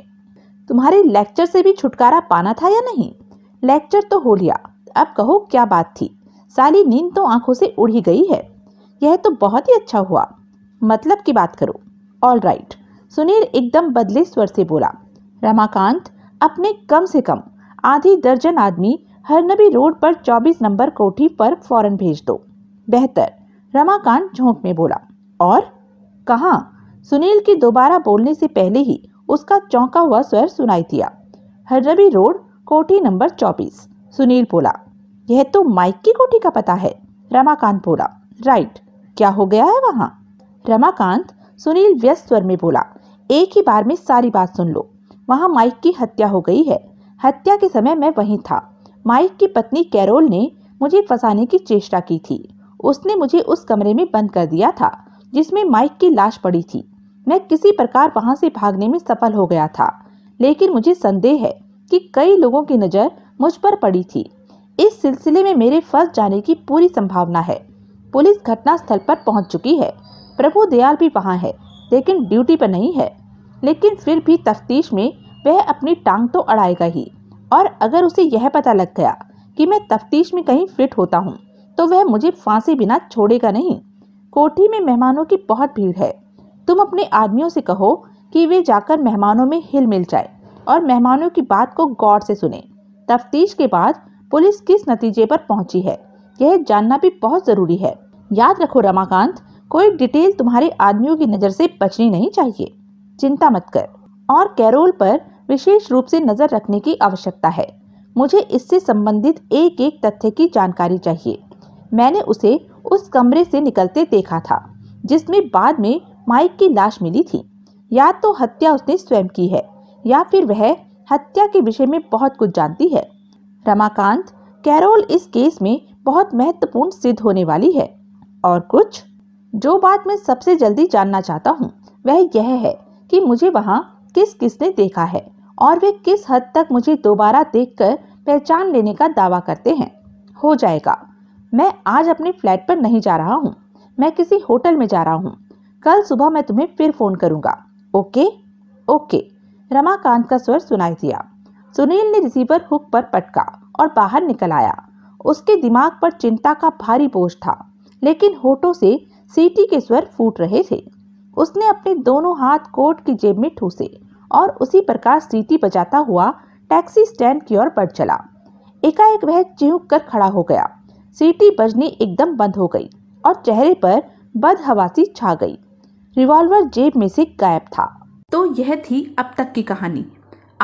तुम्हारे लेक्चर से भी छुटकारा पाना था या नहीं लेक्चर तो हो लिया अब कहो क्या बात थी साली नींद तो आंखों से उड़ ही गई है यह तो बहुत ही अच्छा हुआ मतलब की बात करो ऑल राइट right. सुनील एकदम बदले स्वर से बोला रमाकांत अपने कम से कम आधी दर्जन आदमी हरनबी रोड पर 24 नंबर कोठी पर फौरन भेज दो बेहतर रमाकांत झोंक में बोला और कहा सुनील के दोबारा बोलने से पहले ही उसका चौंका हुआ स्वर सुनाई दिया हरनबी रोड कोठी नंबर 24 सुनील बोला यह तो माइक की कोठी का पता है रमाकांत बोला राइट क्या हो गया है वहाँ रमाकांत सुनील व्यस्त स्वर में बोला एक ही बार में सारी बात सुन लो वहाँ माइक की हत्या हो गई है हत्या के समय मैं वहीं था माइक की पत्नी कैरोल ने मुझे फंसाने की चेष्टा की थी उसने मुझे उस कमरे में बंद कर दिया था जिसमें माइक की लाश पड़ी थी मैं किसी प्रकार वहाँ से भागने में सफल हो गया था लेकिन मुझे संदेह है कि कई लोगों की नज़र मुझ पर पड़ी थी इस सिलसिले में मेरे फंस जाने की पूरी संभावना है पुलिस घटनास्थल पर पहुंच चुकी है प्रभु दयाल भी वहाँ है लेकिन ड्यूटी पर नहीं है लेकिन फिर भी तफ्तीश में वह अपनी टांग तो अड़ाएगा ही और अगर उसे यह पता लग गया कि मैं तफ्तीश में कहीं फिट होता हूँ तो वह मुझे फांसी बिना छोड़ेगा नहीं कोठी में मेहमानों की बहुत भीड़ है तुम अपने आदमियों से कहो कि वे जाकर मेहमानों में हिल मिल जाए और मेहमानों की बात को गौर से सुने तफ्तीश के बाद पुलिस किस नतीजे पर पहुंची है यह जानना भी बहुत ज़रूरी है याद रखो रमाकांत कोई डिटेल तुम्हारे आदमियों की नज़र से बचनी नहीं चाहिए चिंता मत कर और कैरोल पर विशेष रूप से नज़र रखने की आवश्यकता है मुझे इससे संबंधित एक एक तथ्य की जानकारी चाहिए मैंने उसे उस कमरे से निकलते देखा था जिसमें बाद में माइक की लाश मिली थी या तो हत्या उसने स्वयं की है या फिर वह हत्या के विषय में बहुत कुछ जानती है रमाकांत कैरोल इस केस में बहुत महत्वपूर्ण सिद्ध होने वाली है और कुछ जो बात मैं सबसे जल्दी जानना चाहता हूँ वह यह है कि मुझे वहाँ किस किसने देखा है और वे किस हद तक मुझे दोबारा देखकर पहचान लेने का दावा करते हैं हो जाएगा मैं आज अपने फ्लैट पर नहीं जा रहा हूँ मैं किसी होटल में जा रहा हूँ कल सुबह मैं तुम्हें फिर फ़ोन करूँगा ओके ओके रमाकांत का स्वर सुनाई दिया सुनील ने रिसीवर हुक पर पटका और बाहर निकल आया उसके दिमाग पर चिंता का भारी बोझ था लेकिन होठों से सीटी के स्वर फूट रहे थे उसने अपने दोनों हाथ कोट की जेब में ठूसे और उसी प्रकार सीटी बजाता हुआ टैक्सी स्टैंड की ओर बढ़ चला एकाएक वह चीख कर खड़ा हो गया सीटी बजनी एकदम बंद हो गई और चेहरे पर बदहवासी छा गई रिवॉल्वर जेब में से गायब था तो यह थी अब तक की कहानी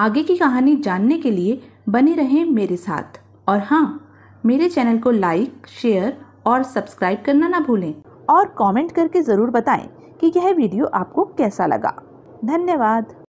आगे की कहानी जानने के लिए बने रहें मेरे साथ और हाँ मेरे चैनल को लाइक शेयर और सब्सक्राइब करना ना भूलें और कमेंट करके ज़रूर बताएं कि यह वीडियो आपको कैसा लगा धन्यवाद